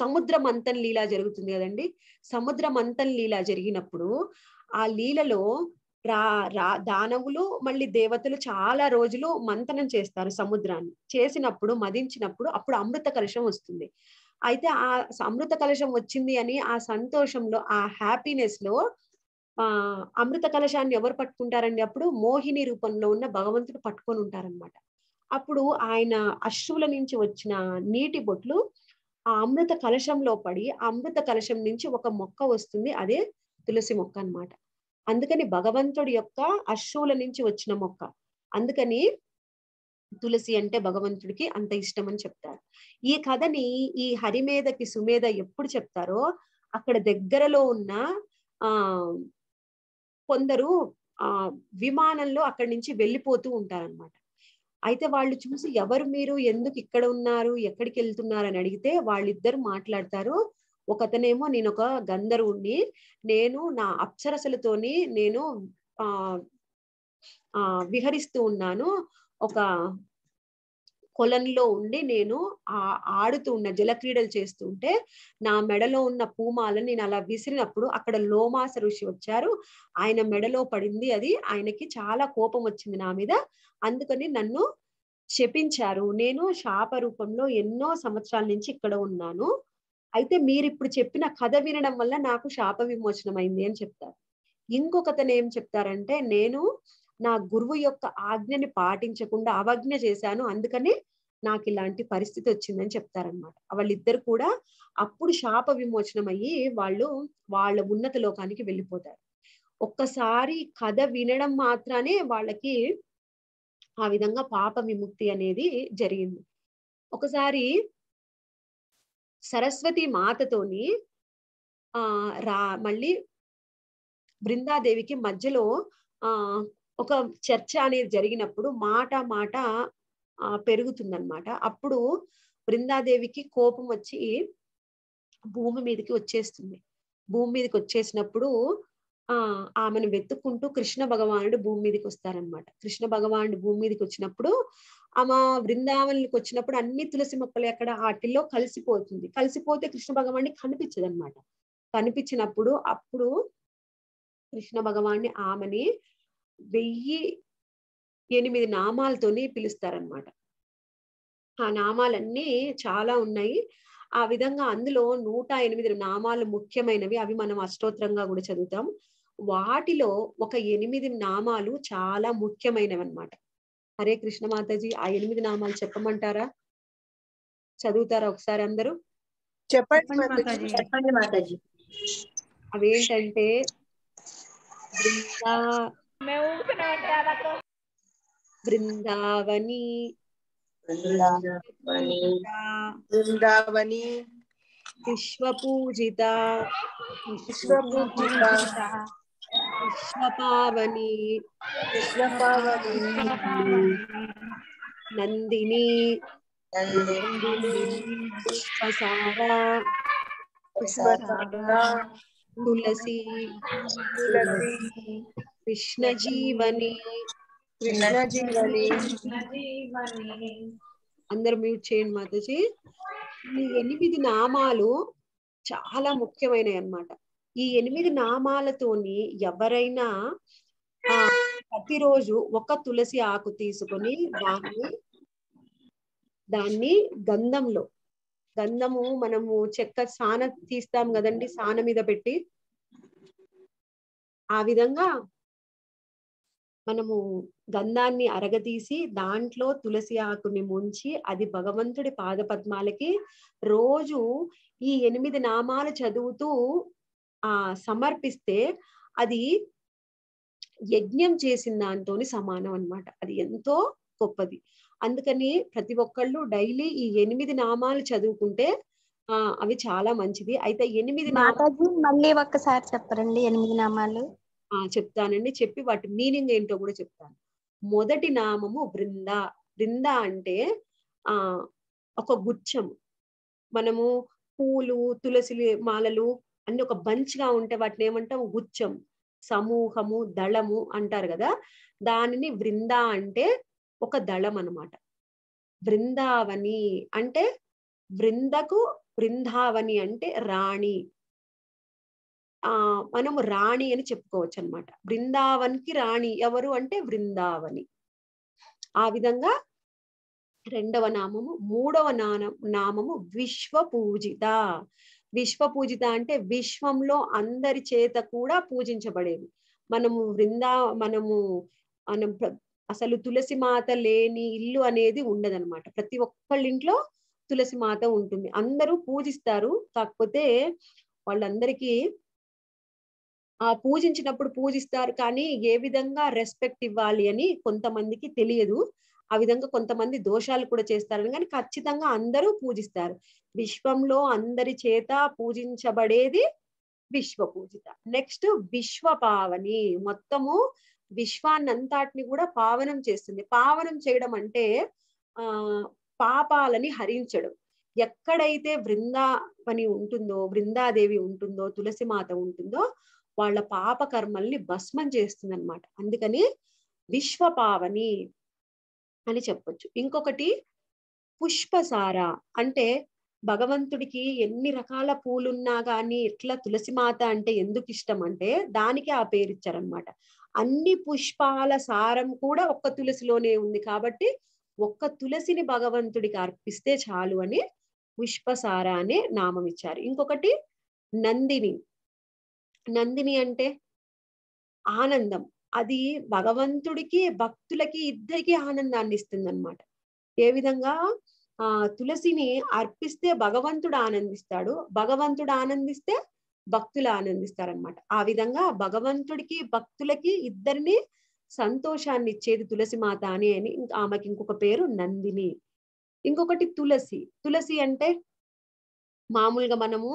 సముద్ర మంతన్ లీలా జరుగుతుంది కదండి సముద్ర మంతన్ లీలా జరిగినప్పుడు ఆ లీలలో రా రా దానవులు మళ్ళీ దేవతలు చాలా రోజులు మంతనం చేస్తారు సముద్రాన్ని చేసినప్పుడు మదించినప్పుడు అప్పుడు అమృత కలశం వస్తుంది అయితే ఆ అమృత కలశం వచ్చింది అని ఆ సంతోషంలో ఆ హ్యాపీనెస్ లో ఆ అమృత కలశాన్ని ఎవరు పట్టుకుంటారండి అప్పుడు మోహిని రూపంలో ఉన్న భగవంతుడు పట్టుకొని ఉంటారనమాట అప్పుడు ఆయన అశ్రువుల నుంచి వచ్చిన నీటి బొట్లు ఆ అమృత కలశంలో పడి అమృత కలశం నుంచి ఒక మొక్క వస్తుంది అదే తులసి మొక్క అనమాట అందుకని భగవంతుడి యొక్క అశ్రువుల నుంచి వచ్చిన మొక్క అందుకని తులసి అంటే భగవంతుడికి అంత ఇష్టం అని చెప్తారు ఈ కథని ఈ హరిమేదకి సుమేధ ఎప్పుడు చెప్తారో అక్కడ దగ్గరలో ఉన్న ఆ కొందరు ఆ విమానంలో అక్కడి నుంచి వెళ్ళిపోతూ ఉంటారనమాట అయితే వాళ్ళు చూసి ఎవరు మీరు ఎందుకు ఇక్కడ ఉన్నారు ఎక్కడికి వెళ్తున్నారు అని అడిగితే వాళ్ళిద్దరు మాట్లాడతారు ఒకతనేమో నేను ఒక గంధర్వుణ్ణి నేను నా అప్సరసలతోని నేను ఆ విహరిస్తూ ఉన్నాను ఒక కొలంలో ఉండి నేను ఆ ఆడుతూ ఉన్న జలక్రీడలు చేస్తుంటే నా మెడలో ఉన్న పూమాలను నేను అలా విసిరినప్పుడు అక్కడ లోమాస ఋషి వచ్చారు ఆయన మెడలో పడింది అది ఆయనకి చాలా కోపం వచ్చింది నా మీద అందుకని నన్ను శపించారు నేను శాప రూపంలో ఎన్నో సంవత్సరాల నుంచి ఇక్కడ ఉన్నాను అయితే మీరు ఇప్పుడు చెప్పిన కథ వినడం వల్ల నాకు శాప విమోచనం అయింది అని చెప్తారు ఇంకొకతను ఏం చెప్తారంటే నేను నా గురువు యొక్క ఆజ్ఞని పాటించకుండా అవజ్ఞ చేశాను అందుకని నాకు ఇలాంటి పరిస్థితి వచ్చిందని చెప్తారనమాట వాళ్ళిద్దరు కూడా అప్పుడు శాప విమోచనం అయ్యి వాళ్ళు వాళ్ళ ఉన్నత లోకానికి వెళ్ళిపోతారు ఒక్కసారి కథ వినడం మాత్రమే వాళ్ళకి ఆ విధంగా పాప విముక్తి అనేది జరిగింది ఒకసారి సరస్వతి మాతతోని ఆ రా మళ్ళీ బృందాదేవికి మధ్యలో ఆ ఒక చర్చ అనేది జరిగినప్పుడు మాట మాట ఆ పెరుగుతుందన్నమాట అప్పుడు బృందాదేవికి కోపం వచ్చి భూమి మీదకి వచ్చేస్తుంది భూమి మీదకి వచ్చేసినప్పుడు ఆ ఆమెను వెతుక్కుంటూ కృష్ణ భగవానుడు భూమి మీదకి వస్తారనమాట కృష్ణ భగవానుడు భూమి మీదకి వచ్చినప్పుడు ఆమె బృందావనకి వచ్చినప్పుడు అన్ని తులసి మొక్కలు ఎక్కడ వాటిల్లో కలిసిపోతుంది కలిసిపోతే కృష్ణ భగవాన్ని కనిపించదు అనమాట కనిపించినప్పుడు అప్పుడు కృష్ణ భగవాన్ని ఆమెని వెయ్యి ఎనిమిది నామాలతోని పిలుస్తారనమాట ఆ నామాలన్నీ చాలా ఉన్నాయి ఆ విధంగా అందులో నూట ఎనిమిది నామాలు ముఖ్యమైనవి అవి మనం అష్టోత్తరంగా కూడా చదువుతాం వాటిలో ఒక ఎనిమిది నామాలు చాలా ముఖ్యమైనవి అనమాట హరే కృష్ణ మాతాజీ ఆ ఎనిమిది నామాలు చెప్పమంటారా చదువుతారా ఒకసారి అందరూ చెప్పండి అవేంటంటే బృందావని బృందావని విశ్వపూజిత విశ్వపూజిత కృష్ణపావని కృష్ణపావని నందిని పుష్పసారా పుష్పసారా తులసి తులసి కృష్ణజీవని కృష్ణజీవని అందరు మ్యూట్ చేయండి మాతజీ ఈ ఎనిమిది నామాలు చాలా ముఖ్యమైనవి అన్నమాట ఈ ఎనిమిది నామాలతోని ఎవరైనా ఆ ప్రతిరోజు ఒక తులసి ఆకు తీసుకొని దాన్ని దాన్ని గంధంలో గంధము మనము చెక్క సాన తీస్తాం కదండి సాన మీద పెట్టి ఆ విధంగా మనము గంధాన్ని అరగతీసి దాంట్లో తులసి ఆకుని ముంచి అది భగవంతుడి పాదపద్మాలకి రోజు ఈ ఎనిమిది నామాలు చదువుతూ ఆ సమర్పిస్తే అది యజ్ఞం చేసిన దాంతో సమానం అనమాట అది ఎంతో గొప్పది అందుకని ప్రతి ఒక్కళ్ళు డైలీ ఈ ఎనిమిది నామాలు చదువుకుంటే ఆ అవి చాలా మంచిది అయితే ఎనిమిది నామాలు మళ్ళీ ఒక్కసారి చెప్పరండి ఎనిమిది నామాలు ఆ చెప్తానండి చెప్పి వాటి మీనింగ్ ఏంటో కూడా చెప్తాను మొదటి నామము బృంద బృంద అంటే ఆ ఒక గుచ్చము మనము పూలు తులసి మాలలు అన్ని ఒక బంచ్ గా ఉంటే వాటిని ఏమంటాం గుచ్చం సమూహము దళము అంటారు కదా దానిని బృంద అంటే ఒక దళం అనమాట బృందావని అంటే బృందకు బృందావని అంటే రాణి ఆ మనము రాణి అని చెప్పుకోవచ్చు అనమాట బృందావన్కి రాణి ఎవరు అంటే బృందావని ఆ విధంగా రెండవ నామము మూడవ నామము విశ్వ పూజిత విశ్వ పూజిత అంటే విశ్వంలో అందరి చేత కూడా పూజించబడేది మనము వృందా మనము మనం అసలు తులసి మాత లేని ఇల్లు అనేది ఉండదనమాట ప్రతి ఒక్కళ్ళింట్లో తులసి మాత ఉంటుంది అందరూ పూజిస్తారు కాకపోతే వాళ్ళందరికీ ఆ పూజించినప్పుడు పూజిస్తారు కానీ ఏ విధంగా రెస్పెక్ట్ ఇవ్వాలి అని కొంతమందికి తెలియదు ఆ విధంగా కొంతమంది దోషాలు కూడా చేస్తారని కానీ ఖచ్చితంగా అందరూ పూజిస్తారు విశ్వంలో అందరి చేత పూజించబడేది విశ్వ పూజిత నెక్స్ట్ విశ్వ పావని మొత్తము విశ్వాన్నంతాటిని కూడా పావనం చేస్తుంది పావనం చేయడం అంటే ఆ పాపాలని హరించడం ఎక్కడైతే బృందావని ఉంటుందో బృందాదేవి ఉంటుందో తులసి మాత ఉంటుందో వాళ్ళ పాప కర్మల్ని భస్మం చేస్తుంది అనమాట అందుకని విశ్వ పావని అని చెప్పొచ్చు ఇంకొకటి పుష్పసార అంటే భగవంతుడికి ఎన్ని రకాల పూలున్నా కానీ ఎట్లా తులసిమాత అంటే ఎందుకు ఇష్టం అంటే దానికి ఆ పేరు ఇచ్చారనమాట అన్ని పుష్పాల సారం కూడా ఒక్క తులసిలోనే ఉంది కాబట్టి ఒక్క తులసిని భగవంతుడికి అర్పిస్తే చాలు అని పుష్పసార అనే నామం ఇచ్చారు ఇంకొకటి నందిని నందిని అంటే ఆనందం అది భగవంతుడికి భక్తులకి ఇద్దరికి ఆనందాన్ని ఇస్తుంది అనమాట ఏ విధంగా ఆ తులసిని అర్పిస్తే భగవంతుడు ఆనందిస్తాడు భగవంతుడు ఆనందిస్తే భక్తులు ఆనందిస్తారనమాట ఆ విధంగా భగవంతుడికి భక్తులకి ఇద్దరిని సంతోషాన్ని ఇచ్చేది తులసి మాత అని అని ఆమెకి ఇంకొక పేరు నందిని ఇంకొకటి తులసి తులసి అంటే మామూలుగా మనము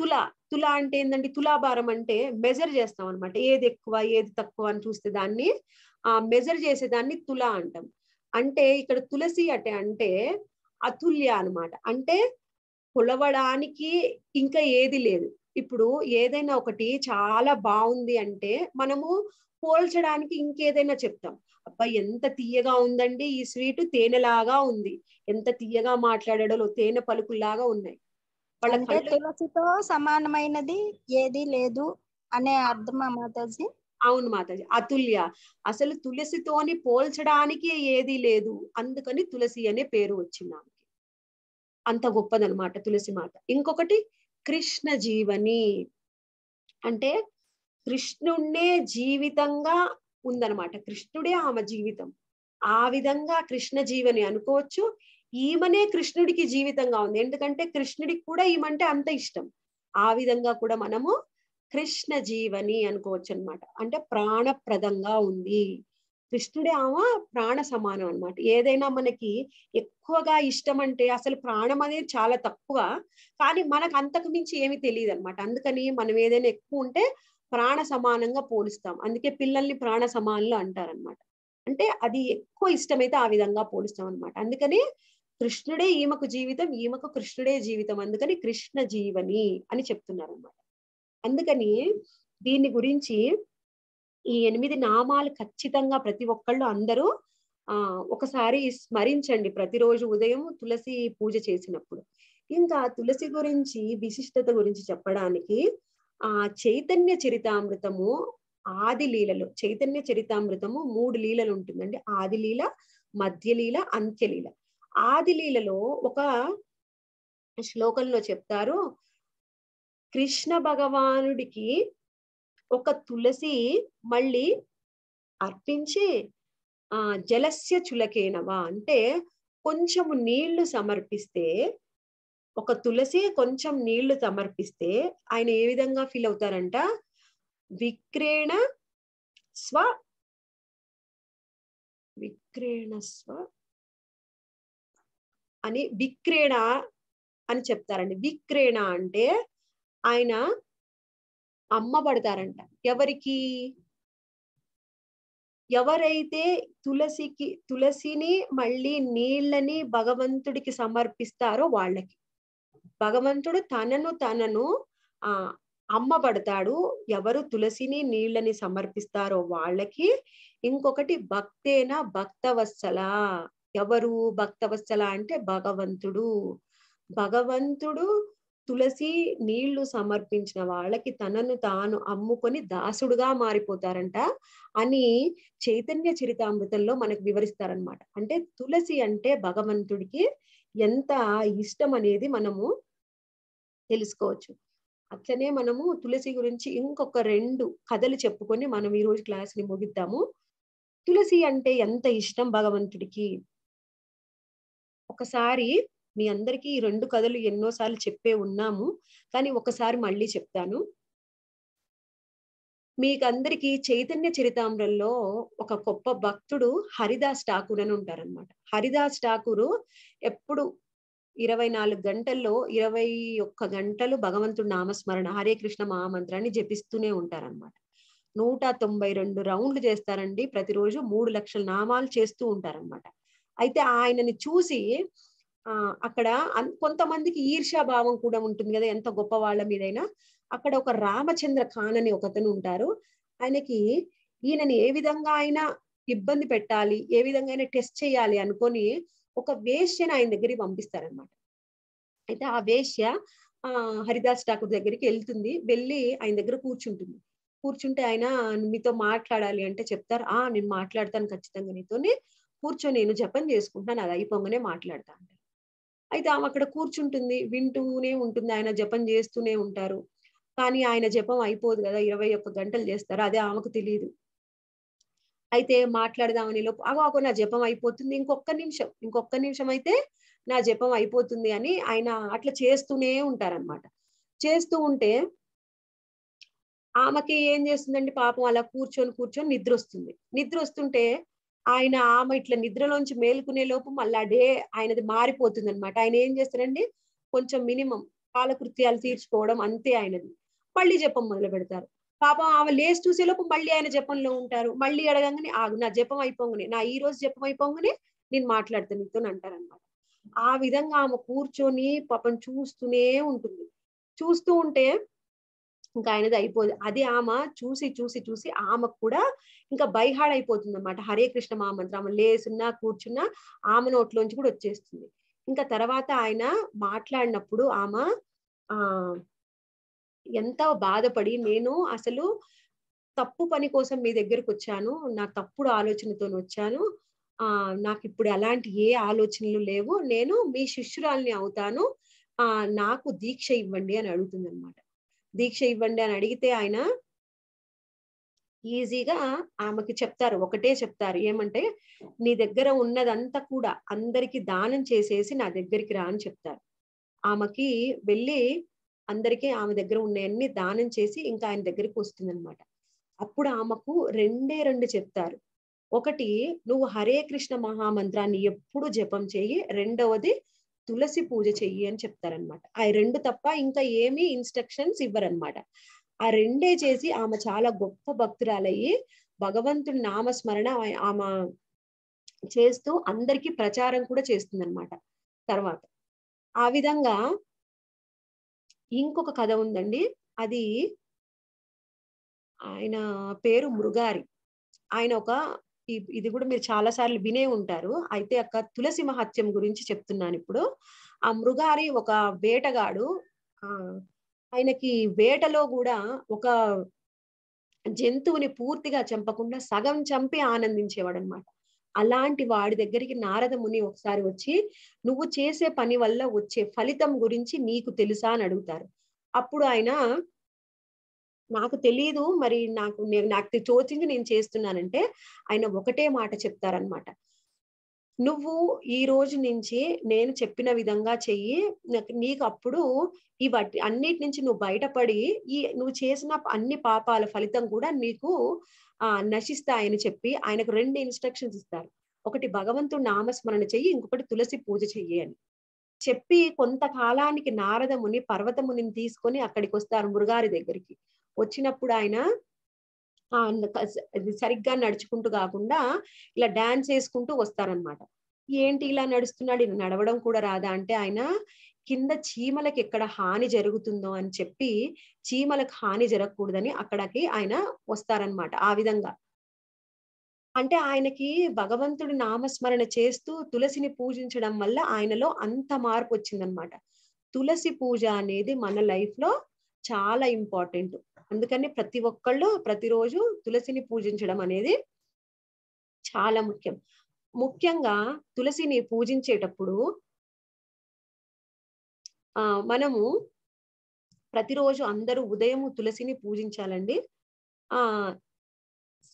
తుల తుల అంటే ఏంటంటే తులాభారం అంటే మెజర్ చేస్తాం అనమాట ఏది ఎక్కువ ఏది తక్కువ అని చూస్తే దాన్ని ఆ మెజర్ చేసేదాన్ని తుల అంటాం అంటే ఇక్కడ తులసి అటే అంటే అతుల్య అనమాట అంటే కొలవడానికి ఇంకా ఏది లేదు ఇప్పుడు ఏదైనా ఒకటి చాలా బాగుంది అంటే మనము పోల్చడానికి ఇంకేదైనా చెప్తాం అబ్బా ఎంత తీయగా ఉందండి ఈ స్వీట్ తేనెలాగా ఉంది ఎంత తీయగా మాట్లాడాడో తేనె పలుకుల్లాగా ఉన్నాయి వాళ్ళంటే తులసితో సమానమైనది ఏది లేదు అనే అర్థమా మాతాజీ అవును మాతాజీ అతుల్య అసలు తులసితోని పోల్చడానికి ఏది లేదు అందుకని తులసి అనే పేరు వచ్చింది ఆమెకి అంత గొప్పదనమాట తులసి మాట ఇంకొకటి కృష్ణ జీవని అంటే కృష్ణుణ్ణే జీవితంగా ఉందనమాట కృష్ణుడే ఆమె జీవితం ఆ విధంగా కృష్ణ జీవని అనుకోవచ్చు ఈమెనే కృష్ణుడికి జీవితంగా ఉంది ఎందుకంటే కృష్ణుడికి కూడా ఈమంటే అంత ఇష్టం ఆ విధంగా కూడా మనము కృష్ణ జీవని అనుకోవచ్చు అనమాట అంటే ప్రాణప్రదంగా ఉంది కృష్ణుడే ఆమె ప్రాణ సమానం అనమాట ఏదైనా మనకి ఎక్కువగా ఇష్టం అంటే అసలు ప్రాణం అనేది చాలా తక్కువ కానీ మనకు అంతకు మించి ఏమీ తెలియదు అనమాట అందుకని మనం ఏదైనా ఎక్కువ ఉంటే ప్రాణ సమానంగా పోలుస్తాం అందుకే పిల్లల్ని ప్రాణ సమానులు అంటారనమాట అంటే అది ఎక్కువ ఇష్టమైతే ఆ విధంగా పోలుస్తాం అనమాట అందుకని కృష్ణుడే ఈమెకు జీవితం ఈమెకు కృష్ణుడే జీవితం అందుకని కృష్ణ జీవని అని చెప్తున్నారు అనమాట అందుకని దీని గురించి ఈ ఎనిమిది నామాలు ఖచ్చితంగా ప్రతి ఒక్కళ్ళు అందరూ ఆ ఒకసారి స్మరించండి ప్రతిరోజు ఉదయం తులసి పూజ చేసినప్పుడు ఇంకా తులసి గురించి విశిష్టత గురించి చెప్పడానికి ఆ చైతన్య చరితామృతము ఆది లీలలు చైతన్య చరితామృతము మూడు లీలలు ఉంటుందండి ఆదిలీల మధ్యలీల అంత్యలీల ఆదిలీలలో ఒక శ్లోకంలో చెప్తారు కృష్ణ భగవానుడికి ఒక తులసి మళ్ళీ అర్పించి ఆ జలస్య చులకేనవా అంటే కొంచెము నీళ్లు సమర్పిస్తే ఒక తులసి కొంచెం నీళ్లు సమర్పిస్తే ఆయన ఏ విధంగా ఫీల్ అవుతారంట విక్రేణ స్వ విక్రేణ స్వ అని విక్రేణ అని చెప్తారండి విక్రేణ అంటే ఆయన అమ్మబడతారంట ఎవరికి ఎవరైతే తులసికి తులసిని మళ్ళీ నీళ్ళని భగవంతుడికి సమర్పిస్తారో వాళ్ళకి భగవంతుడు తనను తనను ఆ అమ్మబడతాడు ఎవరు తులసిని నీళ్ళని సమర్పిస్తారో వాళ్ళకి ఇంకొకటి భక్తేన భక్తవత్సల ఎవరు భక్తవత్సల అంటే భగవంతుడు భగవంతుడు తులసి నీళ్లు సమర్పించిన వాళ్ళకి తనను తాను అమ్ముకొని దాసుడుగా మారిపోతారంట అని చైతన్య చరితామృతంలో మనకు వివరిస్తారనమాట అంటే తులసి అంటే భగవంతుడికి ఎంత ఇష్టం అనేది మనము తెలుసుకోవచ్చు అట్లనే మనము తులసి గురించి ఇంకొక రెండు కథలు చెప్పుకొని మనం ఈ రోజు ని ముగిద్దాము తులసి అంటే ఎంత ఇష్టం భగవంతుడికి ఒకసారి మీ అందరికీ ఈ రెండు కథలు ఎన్నోసార్లు చెప్పే ఉన్నాము కానీ ఒకసారి మళ్ళీ చెప్తాను మీకందరికీ చైతన్య చరితామ్రంలో ఒక గొప్ప భక్తుడు హరిదాస్ ఠాకూర్ అని ఉంటారనమాట హరిదాస్ ఠాకూరు ఎప్పుడు ఇరవై నాలుగు గంటల్లో ఇరవై ఒక్క గంటలు భగవంతుడు నామస్మరణ హరే కృష్ణ మహామంత్రాన్ని జపిస్తూనే ఉంటారనమాట నూట తొంభై రెండు రౌండ్లు చేస్తారండి ప్రతిరోజు మూడు లక్షల నామాలు చేస్తూ ఉంటారనమాట అయితే ఆయనని చూసి అక్కడ కొంతమందికి ఈర్ష్యాభావం భావం కూడా ఉంటుంది కదా ఎంత గొప్ప వాళ్ళ మీదైనా అక్కడ ఒక రామచంద్ర ఖాన్ అని ఒకతను ఉంటారు ఆయనకి ఈయనని ఏ విధంగా అయినా ఇబ్బంది పెట్టాలి ఏ విధంగా అయినా టెస్ట్ చేయాలి అనుకొని ఒక వేష్యను ఆయన దగ్గరికి పంపిస్తారనమాట అయితే ఆ వేష్య ఆ హరిదాస్ ఠాకూర్ దగ్గరికి వెళ్తుంది వెళ్ళి ఆయన దగ్గర కూర్చుంటుంది కూర్చుంటే ఆయన మీతో మాట్లాడాలి అంటే చెప్తారు ఆ నేను మాట్లాడతాను ఖచ్చితంగా నీతోని కూర్చొని నేను జపం చేసుకుంటున్నాను అది అయిపోగానే మాట్లాడతా అంటారు అయితే ఆమె అక్కడ కూర్చుంటుంది వింటూనే ఉంటుంది ఆయన జపం చేస్తూనే ఉంటారు కానీ ఆయన జపం అయిపోదు కదా ఇరవై ఒక్క గంటలు చేస్తారు అదే ఆమెకు తెలియదు అయితే మాట్లాడదామని లోపు అగో నా జపం అయిపోతుంది ఇంకొక నిమిషం ఇంకొక నిమిషం అయితే నా జపం అయిపోతుంది అని ఆయన అట్లా చేస్తూనే ఉంటారనమాట చేస్తూ ఉంటే ఆమెకి ఏం చేస్తుందండి పాపం అలా కూర్చొని కూర్చొని నిద్ర వస్తుంది నిద్ర వస్తుంటే ఆయన ఆమె ఇట్లా నిద్రలోంచి మేలుకునే లోపు మళ్ళీ డే ఆయనది మారిపోతుంది అనమాట ఆయన ఏం చేస్తారండి కొంచెం మినిమం కాలకృత్యాలు తీర్చుకోవడం అంతే ఆయనది మళ్ళీ జపం మొదలు పెడతారు పాపం ఆమె లేచి చూసే లోపు మళ్ళీ ఆయన జపంలో ఉంటారు మళ్ళీ అడగంగానే ఆగు నా జపం అయిపోగానే నా ఈ రోజు జపం అయిపోగానే నేను మాట్లాడతాను నీతో అంటారనమాట ఆ విధంగా ఆమె కూర్చొని పాపం చూస్తూనే ఉంటుంది చూస్తూ ఉంటే ఇంకా ఆయనది అయిపోదు అది ఆమె చూసి చూసి చూసి ఆమెకు కూడా ఇంకా బైహాడ్ అయిపోతుంది అనమాట హరే కృష్ణ మహామంత్రం ఆమె లేసున్నా కూర్చున్నా ఆమె నోట్లోంచి కూడా వచ్చేస్తుంది ఇంకా తర్వాత ఆయన మాట్లాడినప్పుడు ఆమె ఆ ఎంత బాధపడి నేను అసలు తప్పు పని కోసం మీ దగ్గరకు వచ్చాను నా తప్పుడు ఆలోచనతో వచ్చాను ఆ నాకు ఇప్పుడు అలాంటి ఏ ఆలోచనలు లేవు నేను మీ శిష్యురాల్ని అవుతాను ఆ నాకు దీక్ష ఇవ్వండి అని అడుగుతుంది అనమాట దీక్ష ఇవ్వండి అని అడిగితే ఆయన ఈజీగా ఆమెకి చెప్తారు ఒకటే చెప్తారు ఏమంటే నీ దగ్గర ఉన్నదంతా కూడా అందరికి దానం చేసేసి నా దగ్గరికి రా అని చెప్తారు ఆమెకి వెళ్ళి అందరికీ ఆమె దగ్గర ఉన్నాయన్ని దానం చేసి ఇంకా ఆయన దగ్గరికి వస్తుందన్నమాట అప్పుడు ఆమెకు రెండే రెండు చెప్తారు ఒకటి నువ్వు హరే కృష్ణ మహామంత్రాన్ని ఎప్పుడు జపం చేయి రెండవది తులసి పూజ చెయ్యి అని చెప్తారనమాట ఆ రెండు తప్ప ఇంకా ఏమీ ఇన్స్ట్రక్షన్స్ ఇవ్వరనమాట ఆ రెండే చేసి ఆమె చాలా గొప్ప భక్తురాలయ్యి భగవంతుడి నామస్మరణ ఆమె చేస్తూ అందరికి ప్రచారం కూడా చేస్తుందన్నమాట తర్వాత ఆ విధంగా ఇంకొక కథ ఉందండి అది ఆయన పేరు మృగారి ఆయన ఒక ఇది కూడా మీరు చాలా సార్లు వినే ఉంటారు అయితే అక్క తులసి మహత్యం గురించి చెప్తున్నాను ఇప్పుడు ఆ మృగారి ఒక వేటగాడు ఆయనకి వేటలో కూడా ఒక జంతువుని పూర్తిగా చంపకుండా సగం చంపి ఆనందించేవాడు అనమాట అలాంటి వాడి దగ్గరికి నారద ముని ఒకసారి వచ్చి నువ్వు చేసే పని వల్ల వచ్చే ఫలితం గురించి నీకు తెలుసా అని అడుగుతారు అప్పుడు ఆయన నాకు తెలియదు మరి నాకు నాకు చోచించి నేను చేస్తున్నానంటే ఆయన ఒకటే మాట చెప్తారనమాట నువ్వు ఈ రోజు నుంచి నేను చెప్పిన విధంగా చెయ్యి నీకు అప్పుడు ఈ వాటి అన్నిటి నుంచి నువ్వు బయటపడి ఈ నువ్వు చేసిన అన్ని పాపాల ఫలితం కూడా నీకు ఆ నశిస్తాయని చెప్పి ఆయనకు రెండు ఇన్స్ట్రక్షన్స్ ఇస్తారు ఒకటి భగవంతుడు నామస్మరణ చెయ్యి ఇంకొకటి తులసి పూజ చెయ్యి అని చెప్పి కొంతకాలానికి నారదముని పర్వతముని తీసుకొని అక్కడికి వస్తారు మృగారి దగ్గరికి వచ్చినప్పుడు ఆయన సరిగ్గా నడుచుకుంటూ కాకుండా ఇలా డాన్స్ వేసుకుంటూ వస్తారనమాట ఏంటి ఇలా నడుస్తున్నాడు ఇలా నడవడం కూడా రాదా అంటే ఆయన కింద చీమలకు ఎక్కడ హాని జరుగుతుందో అని చెప్పి చీమలకు హాని జరగకూడదని అక్కడికి ఆయన వస్తారనమాట ఆ విధంగా అంటే ఆయనకి భగవంతుడి నామస్మరణ చేస్తూ తులసిని పూజించడం వల్ల ఆయనలో అంత మార్పు వచ్చిందనమాట తులసి పూజ అనేది మన లైఫ్ లో చాలా ఇంపార్టెంట్ అందుకని ప్రతి ఒక్కళ్ళు ప్రతిరోజు తులసిని పూజించడం అనేది చాలా ముఖ్యం ముఖ్యంగా తులసిని పూజించేటప్పుడు ఆ మనము ప్రతిరోజు అందరూ ఉదయం తులసిని పూజించాలండి ఆ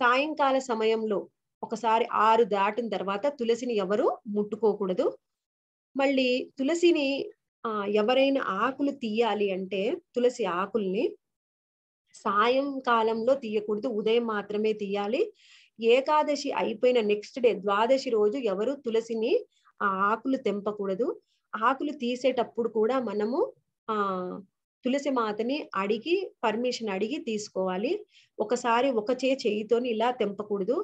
సాయంకాల సమయంలో ఒకసారి ఆరు దాటిన తర్వాత తులసిని ఎవరు ముట్టుకోకూడదు మళ్ళీ తులసిని ఆ ఎవరైనా ఆకులు తీయాలి అంటే తులసి ఆకుల్ని సాయంకాలంలో తీయకూడదు ఉదయం మాత్రమే తీయాలి ఏకాదశి అయిపోయిన నెక్స్ట్ డే ద్వాదశి రోజు ఎవరు తులసిని ఆ ఆకులు తెంపకూడదు ఆకులు తీసేటప్పుడు కూడా మనము ఆ తులసి మాతని అడిగి పర్మిషన్ అడిగి తీసుకోవాలి ఒకసారి ఒక చే చేయితోని ఇలా తెంపకూడదు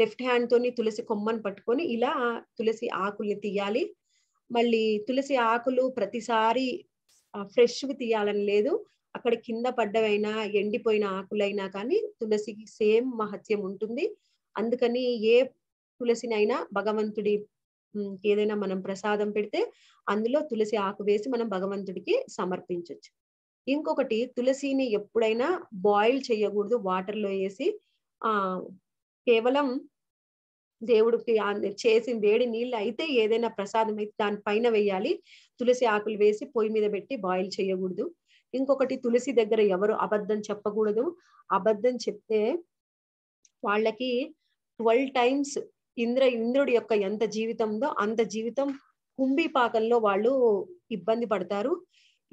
లెఫ్ట్ హ్యాండ్ తోని తులసి కొమ్మను పట్టుకొని ఇలా తులసి ఆకుల్ని తీయాలి మళ్ళీ తులసి ఆకులు ప్రతిసారి ఫ్రెష్గా తీయాలని లేదు అక్కడ కింద పడ్డవైనా ఎండిపోయిన ఆకులైనా కానీ తులసికి సేమ్ మహత్యం ఉంటుంది అందుకని ఏ తులసినైనా భగవంతుడి ఏదైనా మనం ప్రసాదం పెడితే అందులో తులసి ఆకు వేసి మనం భగవంతుడికి సమర్పించవచ్చు ఇంకొకటి తులసిని ఎప్పుడైనా బాయిల్ చేయకూడదు వాటర్లో వేసి ఆ కేవలం దేవుడికి చేసి వేడి నీళ్ళు అయితే ఏదైనా ప్రసాదం అయితే దానిపైన వేయాలి తులసి ఆకులు వేసి పొయ్యి మీద పెట్టి బాయిల్ చేయకూడదు ఇంకొకటి తులసి దగ్గర ఎవరు అబద్ధం చెప్పకూడదు అబద్ధం చెప్తే వాళ్ళకి ట్వెల్వ్ టైమ్స్ ఇంద్ర ఇంద్రుడి యొక్క ఎంత జీవితంలో అంత జీవితం కుంభిపాకంలో వాళ్ళు ఇబ్బంది పడతారు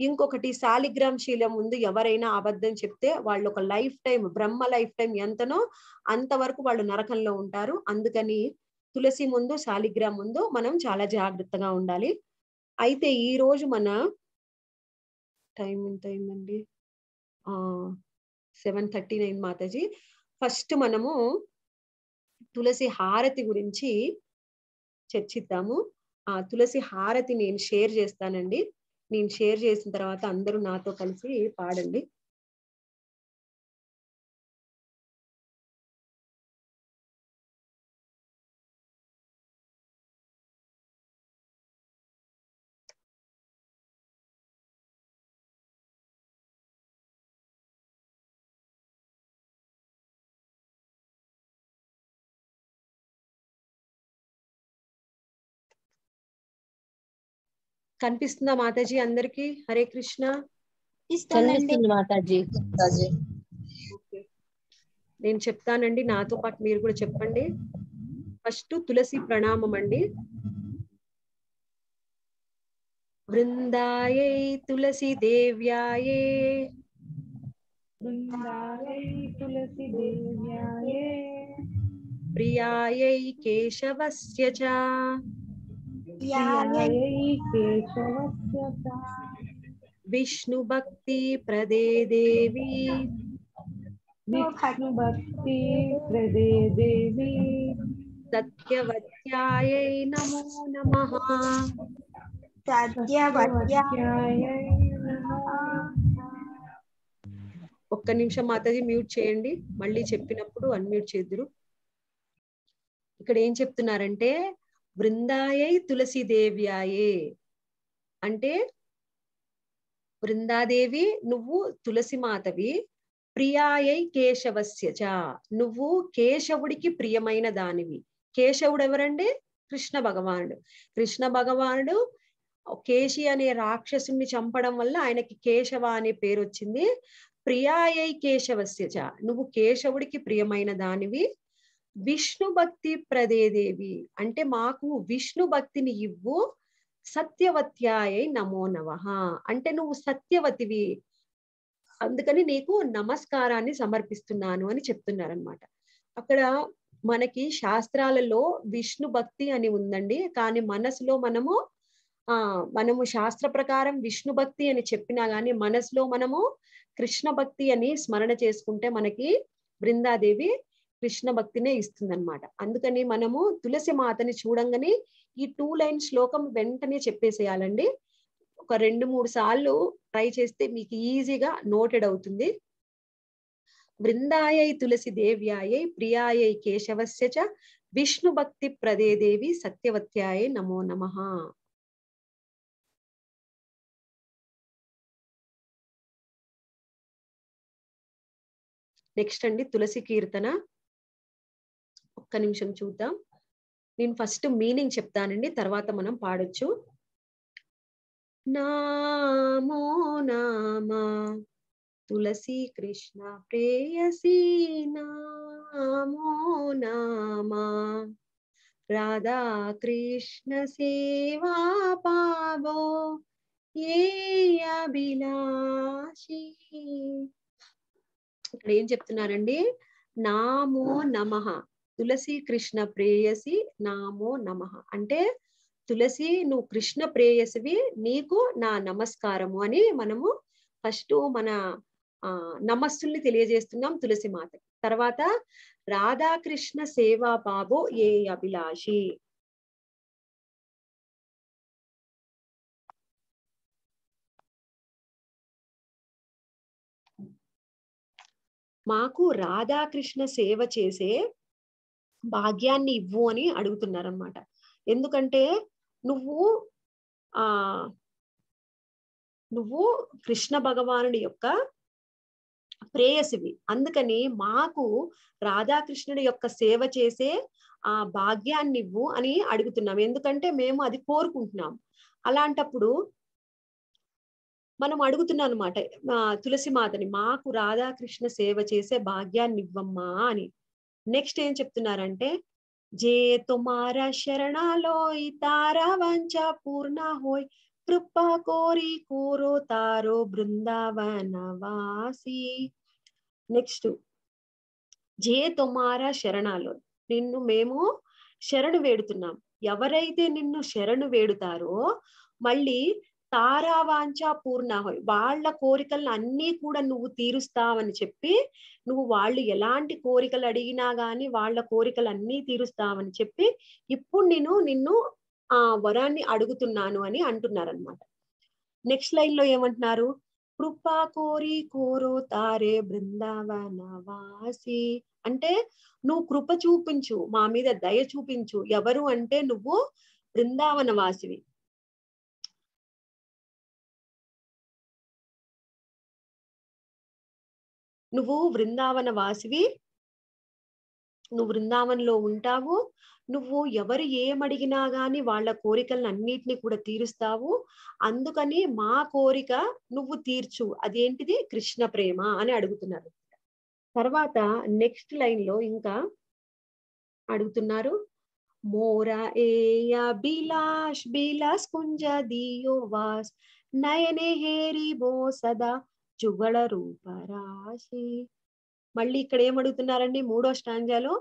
ఇంకొకటి శాలిగ్రామ్ శీలం ముందు ఎవరైనా అబద్ధం చెప్తే వాళ్ళు ఒక life time Brahma life time ఎంతనో అంతవరకు వాళ్ళు నరకంలో ఉంటారు అందుకని తులసి ముందు శాలిగ్రామ్ ముందు మనం చాలా జాగ్రత్తగా ఉండాలి అయితే ఈ రోజు మన టైం ఎంత అయిందండి seven thirty nine Mataji first మనము తులసి హారతి గురించి చర్చిద్దాము ఆ తులసి హారతి నేను షేర్ చేస్తానండి నేను షేర్ చేసిన తర్వాత అందరూ నాతో కలిసి పాడండి కనిపిస్తుందా మాటేజీ అందరికీ హరే కృష్ణ కనిపిస్తుందా మాటేజీ గురుదేవ్ నేను చెప్తానండి 나తో పాటు మీరు కూడా చెప్పండి ఫస్ట్ తులసి ప్రణామం అండి బృందాయై తులసి దేవ్యాయే బృందాయై తులసి దేవ్యాయే ప్రియాయై కేశవస్య చా భక్తి ప్రదే దేవి విష్ణు భక్తి ప్రదే దేవి సత్యవత్యాయ నమో నమ ఒక్క నిమిషం మాతాజీ మ్యూట్ చేయండి మళ్ళీ చెప్పినప్పుడు అన్మ్యూట్ చేద్దరు ఇక్కడ ఏం చెప్తున్నారంటే బృందాయై తులసిదేవ్యాయే అంటే బృందాదేవి నువ్వు తులసి మాతవి ప్రియాయై చ నువ్వు కేశవుడికి ప్రియమైన దానివి కేశవుడు ఎవరండి కృష్ణ భగవానుడు కృష్ణ భగవానుడు కేశి అనే రాక్షసుని చంపడం వల్ల ఆయనకి కేశవ అనే పేరు వచ్చింది ప్రియాయై చ నువ్వు కేశవుడికి ప్రియమైన దానివి విష్ణు భక్తి ప్రదేదేవి అంటే మాకు విష్ణు భక్తిని ఇవ్వు సత్యవత్యాయ నమో నవహ అంటే నువ్వు సత్యవతివి అందుకని నీకు నమస్కారాన్ని సమర్పిస్తున్నాను అని చెప్తున్నారనమాట అక్కడ మనకి శాస్త్రాలలో విష్ణు భక్తి అని ఉందండి కానీ మనసులో మనము ఆ మనము శాస్త్ర ప్రకారం విష్ణు భక్తి అని చెప్పినా గానీ మనసులో మనము కృష్ణ భక్తి అని స్మరణ చేసుకుంటే మనకి బృందాదేవి కృష్ణ భక్తినే ఇస్తుంది అనమాట అందుకని మనము తులసి మాతని చూడంగానే ఈ టూ లైన్ శ్లోకం వెంటనే చెప్పేసేయాలండి ఒక రెండు మూడు సార్లు ట్రై చేస్తే మీకు ఈజీగా నోటెడ్ అవుతుంది వృందాయై తులసి దేవ్యాయై ప్రియాయై కేశవస్య చ విష్ణు భక్తి ప్రదే దేవి సత్యవత్యాయ నమో నమ నెక్స్ట్ అండి తులసి కీర్తన ఒక్క నిమిషం చూద్దాం నేను ఫస్ట్ మీనింగ్ చెప్తానండి తర్వాత మనం పాడొచ్చు నామో నామా తులసి కృష్ణ ప్రేయసీ నామో నామా రాధా కృష్ణ సేవా పావో ఏ అభిలాషి ఇక్కడ ఏం చెప్తున్నారండి నామో నమ తులసి కృష్ణ ప్రేయసి నామో నమ అంటే తులసి నువ్వు కృష్ణ ప్రేయసివి నీకు నా నమస్కారము అని మనము ఫస్ట్ మన ఆ నమస్సుల్ని తెలియజేస్తున్నాం తులసి మాత తర్వాత రాధాకృష్ణ సేవా బాబో ఏ అభిలాషి మాకు రాధాకృష్ణ సేవ చేసే భాగ్యాన్ని ఇవ్వు అని అడుగుతున్నారనమాట ఎందుకంటే నువ్వు ఆ నువ్వు కృష్ణ భగవానుడి యొక్క ప్రేయసివి అందుకని మాకు రాధాకృష్ణుడి యొక్క సేవ చేసే ఆ భాగ్యాన్ని ఇవ్వు అని అడుగుతున్నాం ఎందుకంటే మేము అది కోరుకుంటున్నాం అలాంటప్పుడు మనం అడుగుతున్నాం అనమాట తులసి మాతని మాకు రాధాకృష్ణ సేవ చేసే భాగ్యాన్ని ఇవ్వమ్మా అని నెక్స్ట్ ఏం చెప్తున్నారంటే జే తుమారా శరణాలోయ్ తారా వంచ పూర్ణ హోయ్ కృప కోరి కోరో తారో బృందావనవాసి నెక్స్ట్ జే తుమారా శరణాలో నిన్ను మేము శరణు వేడుతున్నాం ఎవరైతే నిన్ను శరణు వేడుతారో మళ్ళీ తారావాంఛ పూర్ణ వాళ్ళ కోరికలను అన్నీ కూడా నువ్వు తీరుస్తావని చెప్పి నువ్వు వాళ్ళు ఎలాంటి కోరికలు అడిగినా గాని వాళ్ళ కోరికలు అన్నీ తీరుస్తావని చెప్పి ఇప్పుడు నేను నిన్ను ఆ వరాన్ని అడుగుతున్నాను అని అంటున్నారనమాట నెక్స్ట్ లైన్ లో ఏమంటున్నారు కృపా కోరి కోరో తారే బృందావన వాసి అంటే నువ్వు కృప చూపించు మా మీద దయ చూపించు ఎవరు అంటే నువ్వు బృందావన వాసివి నువ్వు వృందావన వాసివి నువ్వు వృందావనలో ఉంటావు నువ్వు ఎవరు ఏమడిగినా గాని వాళ్ళ కోరికలను అన్నిటినీ కూడా తీరుస్తావు అందుకని మా కోరిక నువ్వు తీర్చు అదేంటిది కృష్ణ ప్రేమ అని అడుగుతున్నారు తర్వాత నెక్స్ట్ లైన్ లో ఇంకా అడుగుతున్నారు మోరా ఏయా బిలాష్ బిలాస్ కుంజ దియో వాస్ నయనే హేరి బో సదా రూప రూపరాశి మళ్ళీ ఇక్కడ ఏమడుగుతున్నారండి మూడో స్టాంజాలో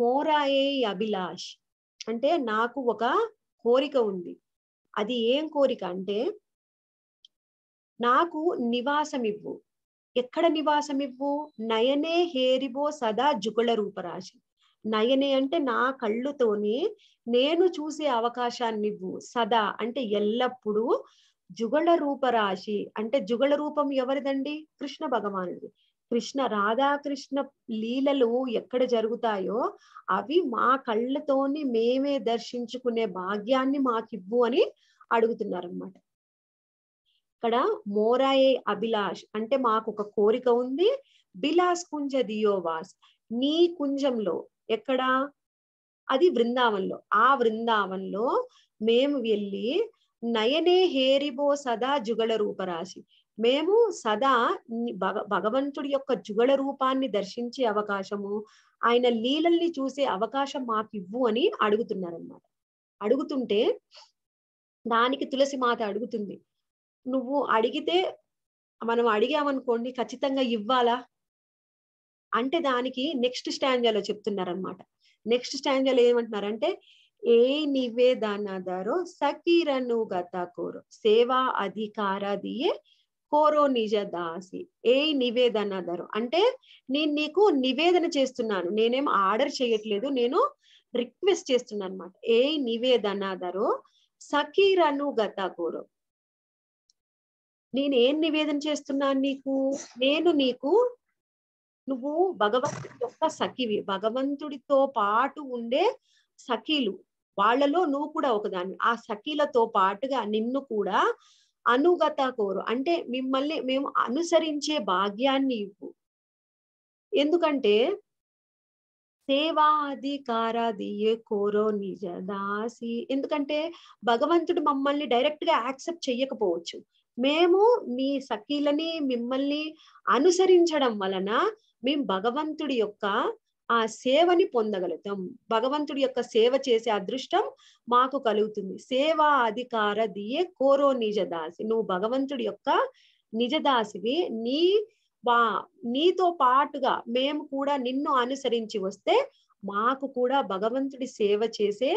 మోరాయే అభిలాష్ అంటే నాకు ఒక కోరిక ఉంది అది ఏం కోరిక అంటే నాకు నివాసం ఇవ్వు ఎక్కడ నివాసం ఇవ్వు నయనే హేరిబో సదా జుగుళ రూపరాశి నయనే అంటే నా కళ్ళుతోని నేను చూసే అవకాశాన్ని ఇవ్వు సదా అంటే ఎల్లప్పుడూ జుగళ రూపరాశి అంటే జుగళ రూపం ఎవరిదండి కృష్ణ భగవానుడిది కృష్ణ రాధాకృష్ణ లీలలు ఎక్కడ జరుగుతాయో అవి మా కళ్ళతోని మేమే దర్శించుకునే భాగ్యాన్ని మాకివ్వు అని అడుగుతున్నారనమాట ఇక్కడ మోరాయే అభిలాష్ అంటే మాకు ఒక కోరిక ఉంది బిలాస్ కుంజ దియోవాస్ నీ కుంజంలో ఎక్కడ అది బృందావనంలో ఆ బృందావనంలో మేము వెళ్ళి నయనే హేరిబో సదా జుగళ రూపరాశి మేము సదా భగవంతుడి యొక్క జుగళ రూపాన్ని దర్శించే అవకాశము ఆయన లీలల్ని చూసే అవకాశం మాకు ఇవ్వు అని అడుగుతున్నారన్నమాట అడుగుతుంటే దానికి తులసి మాత అడుగుతుంది నువ్వు అడిగితే మనం అడిగామనుకోండి ఖచ్చితంగా ఇవ్వాలా అంటే దానికి నెక్స్ట్ స్టాంజాలో చెప్తున్నారనమాట నెక్స్ట్ స్టాంజాలో ఏమంటున్నారంటే ఏ సకీరను గత కోరు సేవా అధికారదియే కోరో నిజ దాసి ఏ నివేదనదరు అంటే నేను నీకు నివేదన చేస్తున్నాను నేనేం ఆర్డర్ చేయట్లేదు నేను రిక్వెస్ట్ చేస్తున్నాను అనమాట ఏ నివేదనదరు సకీరను గతకోరు నేను ఏం నివేదన చేస్తున్నాను నీకు నేను నీకు నువ్వు భగవంతుడి యొక్క సఖివి భగవంతుడితో పాటు ఉండే సఖీలు వాళ్ళలో నువ్వు కూడా ఒకదాన్ని ఆ సఖీలతో పాటుగా నిన్ను కూడా అనుగత కోరు అంటే మిమ్మల్ని మేము అనుసరించే భాగ్యాన్ని ఇవ్వు ఎందుకంటే ఏ కోరో నిజ దాసి ఎందుకంటే భగవంతుడు మమ్మల్ని డైరెక్ట్ గా యాక్సెప్ట్ చెయ్యకపోవచ్చు మేము మీ సఖీలని మిమ్మల్ని అనుసరించడం వలన మేము భగవంతుడి యొక్క ఆ సేవని పొందగలుగుతాం భగవంతుడి యొక్క సేవ చేసే అదృష్టం మాకు కలుగుతుంది సేవా అధికార దియే కోరో నిజదాసి నువ్వు భగవంతుడి యొక్క నిజదాసివి నీ బా నీతో పాటుగా మేము కూడా నిన్ను అనుసరించి వస్తే మాకు కూడా భగవంతుడి సేవ చేసే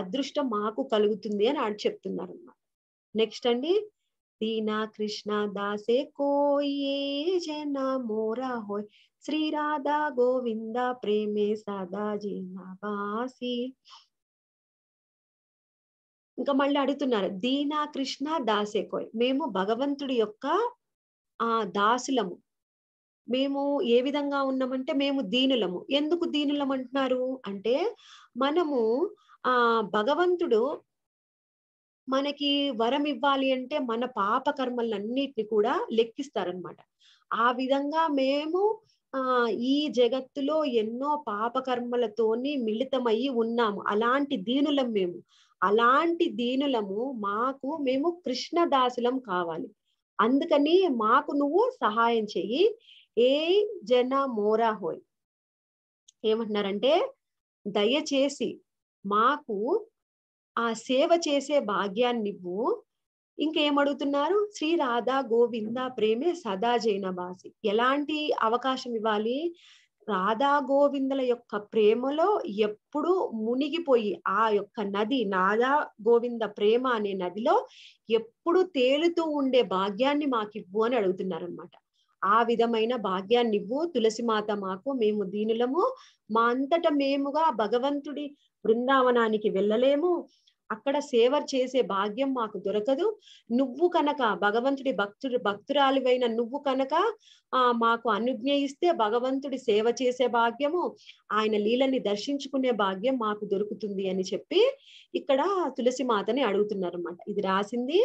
అదృష్టం మాకు కలుగుతుంది అని ఆడు చెప్తున్నారు అన్నమాట నెక్స్ట్ అండి దీనా కృష్ణ దాసే కోయే జన మోరా హోయ్ రాధా గోవింద ప్రేమే సదా జీవాసి ఇంకా మళ్ళీ అడుగుతున్నారు దీనా కృష్ణ దాసే కోయ్ మేము భగవంతుడి యొక్క ఆ దాసులము మేము ఏ విధంగా ఉన్నామంటే మేము దీనులము ఎందుకు దీనులం అంటున్నారు అంటే మనము ఆ భగవంతుడు మనకి వరం ఇవ్వాలి అంటే మన పాప కర్మలన్నిటిని కూడా లెక్కిస్తారనమాట ఆ విధంగా మేము ఆ ఈ జగత్తులో ఎన్నో పాపకర్మలతోని మిళితమయ్యి ఉన్నాము అలాంటి దీనులం మేము అలాంటి దీనులము మాకు మేము కృష్ణదాసులం కావాలి అందుకని మాకు నువ్వు సహాయం చెయ్యి ఏ జన మోరా హోయ్ ఏమంటున్నారంటే దయచేసి మాకు ఆ సేవ చేసే భాగ్యాన్ని నువ్వు ఇంకేమడుగుతున్నారు శ్రీ రాధా గోవింద ప్రేమే సదా జైన బాసి ఎలాంటి అవకాశం ఇవ్వాలి రాధా గోవిందల యొక్క ప్రేమలో ఎప్పుడు మునిగిపోయి ఆ యొక్క నది నాదా గోవింద ప్రేమ అనే నదిలో ఎప్పుడు తేలుతూ ఉండే భాగ్యాన్ని మాకు ఇవ్వు అని అడుగుతున్నారనమాట ఆ విధమైన భాగ్యాన్ని ఇవ్వు తులసిమాత మాకు మేము దీనులము మా అంతట మేముగా భగవంతుడి బృందావనానికి వెళ్ళలేము అక్కడ సేవ చేసే భాగ్యం మాకు దొరకదు నువ్వు కనుక భగవంతుడి భక్తుడు భక్తురాలివైన నువ్వు కనుక ఆ మాకు అనుజ్ఞయిస్తే భగవంతుడి సేవ చేసే భాగ్యము ఆయన లీలని దర్శించుకునే భాగ్యం మాకు దొరుకుతుంది అని చెప్పి ఇక్కడ తులసి మాతని అడుగుతున్నారు అనమాట ఇది రాసింది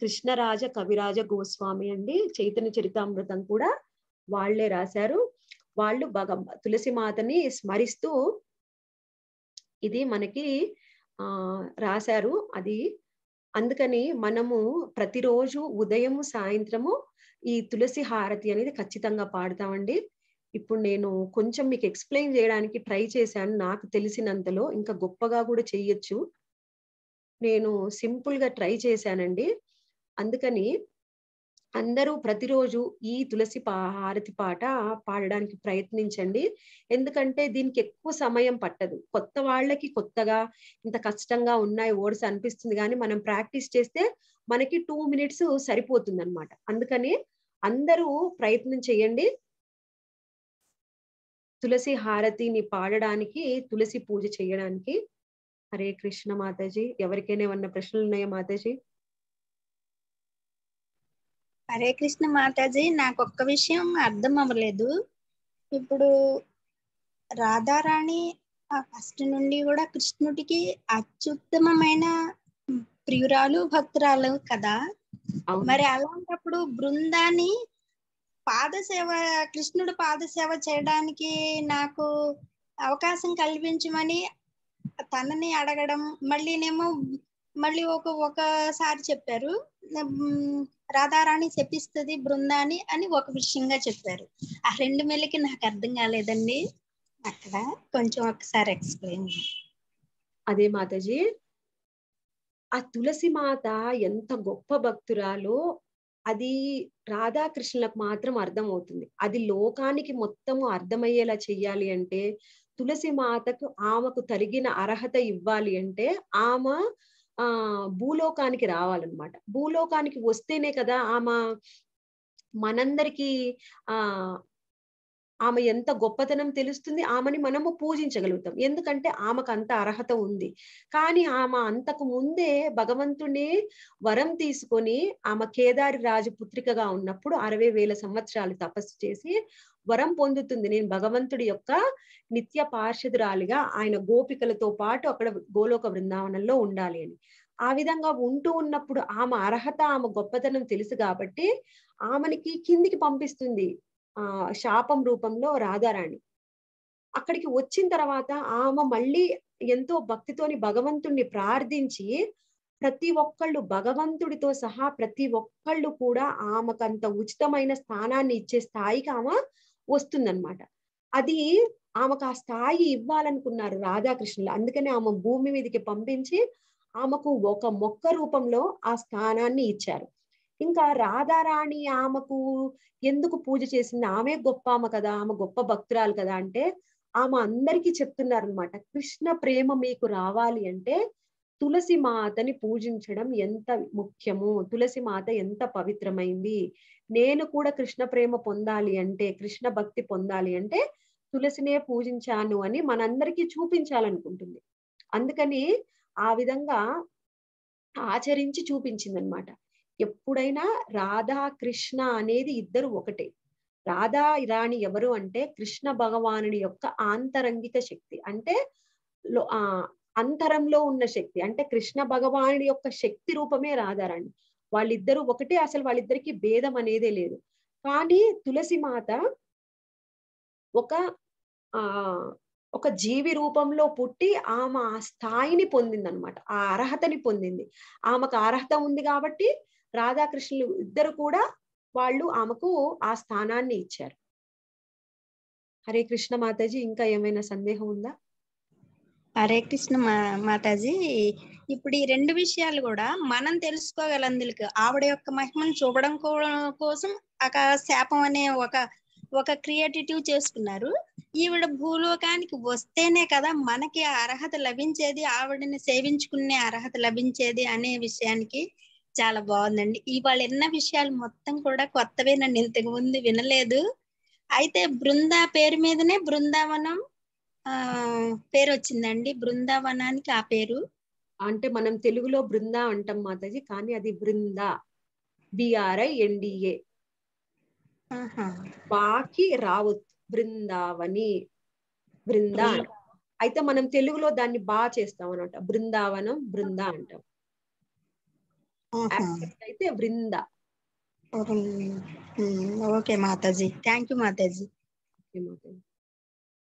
కృష్ణరాజ కవిరాజ గోస్వామి అండి చైతన్య చరితామృతం కూడా వాళ్లే రాశారు వాళ్ళు భగ తులసి మాతని స్మరిస్తూ ఇది మనకి రాశారు అది అందుకని మనము ప్రతిరోజు ఉదయము సాయంత్రము ఈ తులసి హారతి అనేది ఖచ్చితంగా పాడతామండి ఇప్పుడు నేను కొంచెం మీకు ఎక్స్ప్లెయిన్ చేయడానికి ట్రై చేశాను నాకు తెలిసినంతలో ఇంకా గొప్పగా కూడా చెయ్యొచ్చు నేను సింపుల్గా ట్రై చేశానండి అందుకని అందరూ ప్రతిరోజు ఈ తులసి హారతి పాట పాడడానికి ప్రయత్నించండి ఎందుకంటే దీనికి ఎక్కువ సమయం పట్టదు కొత్త వాళ్ళకి కొత్తగా ఇంత కష్టంగా ఉన్నాయి ఓడిసి అనిపిస్తుంది కానీ మనం ప్రాక్టీస్ చేస్తే మనకి టూ మినిట్స్ సరిపోతుంది అనమాట అందుకని అందరూ ప్రయత్నం చేయండి తులసి హారతిని పాడడానికి తులసి పూజ చేయడానికి హరే కృష్ణ మాతాజీ ఎవరికైనా ఏమన్నా ప్రశ్నలు ఉన్నాయా మాతాజీ హరే కృష్ణ మాతాజీ నాకు ఒక్క విషయం అర్థం అవ్వలేదు ఇప్పుడు రాధారాణి ఫస్ట్ నుండి కూడా కృష్ణుడికి అత్యుత్తమమైన ప్రియురాలు భక్తురాలు కదా మరి అలాంటప్పుడు బృందాన్ని పాదసేవ కృష్ణుడు పాదసేవ చేయడానికి నాకు అవకాశం కల్పించమని తనని అడగడం మళ్ళీనేమో మళ్ళీ ఒక ఒకసారి చెప్పారు రాధారాణి చెప్పిస్తుంది బృందాన్ని అని ఒక విషయంగా చెప్పారు ఆ రెండు మెల్లికి నాకు అర్థం కాలేదండి అక్కడ కొంచెం ఒకసారి ఎక్స్ప్లెయిన్ అదే మాతాజీ ఆ తులసి మాత ఎంత గొప్ప భక్తురాలో అది రాధాకృష్ణులకు మాత్రం అర్థం అవుతుంది అది లోకానికి మొత్తము అర్థమయ్యేలా చెయ్యాలి అంటే తులసి మాతకు ఆమెకు తరిగిన అర్హత ఇవ్వాలి అంటే ఆమె ఆ భూలోకానికి రావాలన్నమాట భూలోకానికి వస్తేనే కదా ఆమె మనందరికీ ఆ ఆమె ఎంత గొప్పతనం తెలుస్తుంది ఆమెని మనము పూజించగలుగుతాం ఎందుకంటే ఆమెకు అంత అర్హత ఉంది కానీ ఆమె అంతకు ముందే భగవంతుని వరం తీసుకొని ఆమె కేదారి రాజు పుత్రికగా ఉన్నప్పుడు అరవై వేల సంవత్సరాలు తపస్సు చేసి వరం పొందుతుంది నేను భగవంతుడి యొక్క నిత్య పార్షదురాలిగా ఆయన గోపికలతో పాటు అక్కడ గోలోక బృందావనంలో ఉండాలి అని ఆ విధంగా ఉంటూ ఉన్నప్పుడు ఆమె అర్హత ఆమె గొప్పతనం తెలుసు కాబట్టి ఆమెనికి కిందికి పంపిస్తుంది ఆ శాపం రూపంలో రాధారాణి అక్కడికి వచ్చిన తర్వాత ఆమె మళ్ళీ ఎంతో భక్తితోని భగవంతుణ్ణి ప్రార్థించి ప్రతి ఒక్కళ్ళు భగవంతుడితో సహా ప్రతి ఒక్కళ్ళు కూడా ఆమెకంత ఉచితమైన స్థానాన్ని ఇచ్చే స్థాయికి ఆమె వస్తుందన్నమాట అది ఆమెకు ఆ స్థాయి ఇవ్వాలనుకున్నారు రాధాకృష్ణులు అందుకని ఆమె భూమి మీదకి పంపించి ఆమెకు ఒక మొక్క రూపంలో ఆ స్థానాన్ని ఇచ్చారు ఇంకా రాధారాణి ఆమెకు ఎందుకు పూజ చేసింది ఆమె గొప్ప ఆమె కదా ఆమె గొప్ప భక్తురాలు కదా అంటే ఆమె అందరికీ చెప్తున్నారనమాట కృష్ణ ప్రేమ మీకు రావాలి అంటే తులసి మాతని పూజించడం ఎంత ముఖ్యము తులసి మాత ఎంత పవిత్రమైంది నేను కూడా కృష్ణ ప్రేమ పొందాలి అంటే కృష్ణ భక్తి పొందాలి అంటే తులసినే పూజించాను అని మనందరికీ చూపించాలనుకుంటుంది అందుకని ఆ విధంగా ఆచరించి చూపించిందనమాట ఎప్పుడైనా రాధా కృష్ణ అనేది ఇద్దరు ఒకటే రాధా రాణి ఎవరు అంటే కృష్ణ భగవానుడి యొక్క ఆంతరంగిక శక్తి అంటే ఆ అంతరంలో ఉన్న శక్తి అంటే కృష్ణ భగవానుడి యొక్క శక్తి రూపమే రాధారాణి వాళ్ళిద్దరూ ఒకటే అసలు వాళ్ళిద్దరికి భేదం అనేదే లేదు కానీ తులసి మాత ఒక ఆ ఒక జీవి రూపంలో పుట్టి ఆమె ఆ స్థాయిని పొందింది అనమాట ఆ అర్హతని పొందింది ఆమెకు అర్హత ఉంది కాబట్టి రాధాకృష్ణులు ఇద్దరు కూడా వాళ్ళు ఆమెకు ఆ స్థానాన్ని ఇచ్చారు హరే కృష్ణ మాతాజీ ఇంకా ఏమైనా సందేహం ఉందా హరే కృష్ణ మాతాజీ ఇప్పుడు ఈ రెండు విషయాలు కూడా మనం అందులకు ఆవిడ యొక్క మహిమను చూపడం కోసం ఒక శాపం అనే ఒక ఒక క్రియేటివ్ చేసుకున్నారు ఈవిడ భూలోకానికి వస్తేనే కదా మనకి అర్హత లభించేది ఆవిడని సేవించుకునే అర్హత లభించేది అనే విషయానికి చాలా బాగుందండి ఇవాళ ఎన్న విషయాలు మొత్తం కూడా కొత్తవేనండి ఇంతకు ముందు వినలేదు అయితే బృందా పేరు మీదనే బృందావనం ఆ పేరు వచ్చిందండి బృందావనానికి ఆ పేరు అంటే మనం తెలుగులో బృందా అంటాం మాతాజీ కానీ అది బృందా బిఆర్ఐ ఎన్డిఏ బాకి రావుత్ బృందావని బృందా అయితే మనం తెలుగులో దాన్ని బా చేస్తాం అనమాట బృందావనం బృందా అంటాం అయితే Brinda okay Mataji thank you Mataji okay Mataji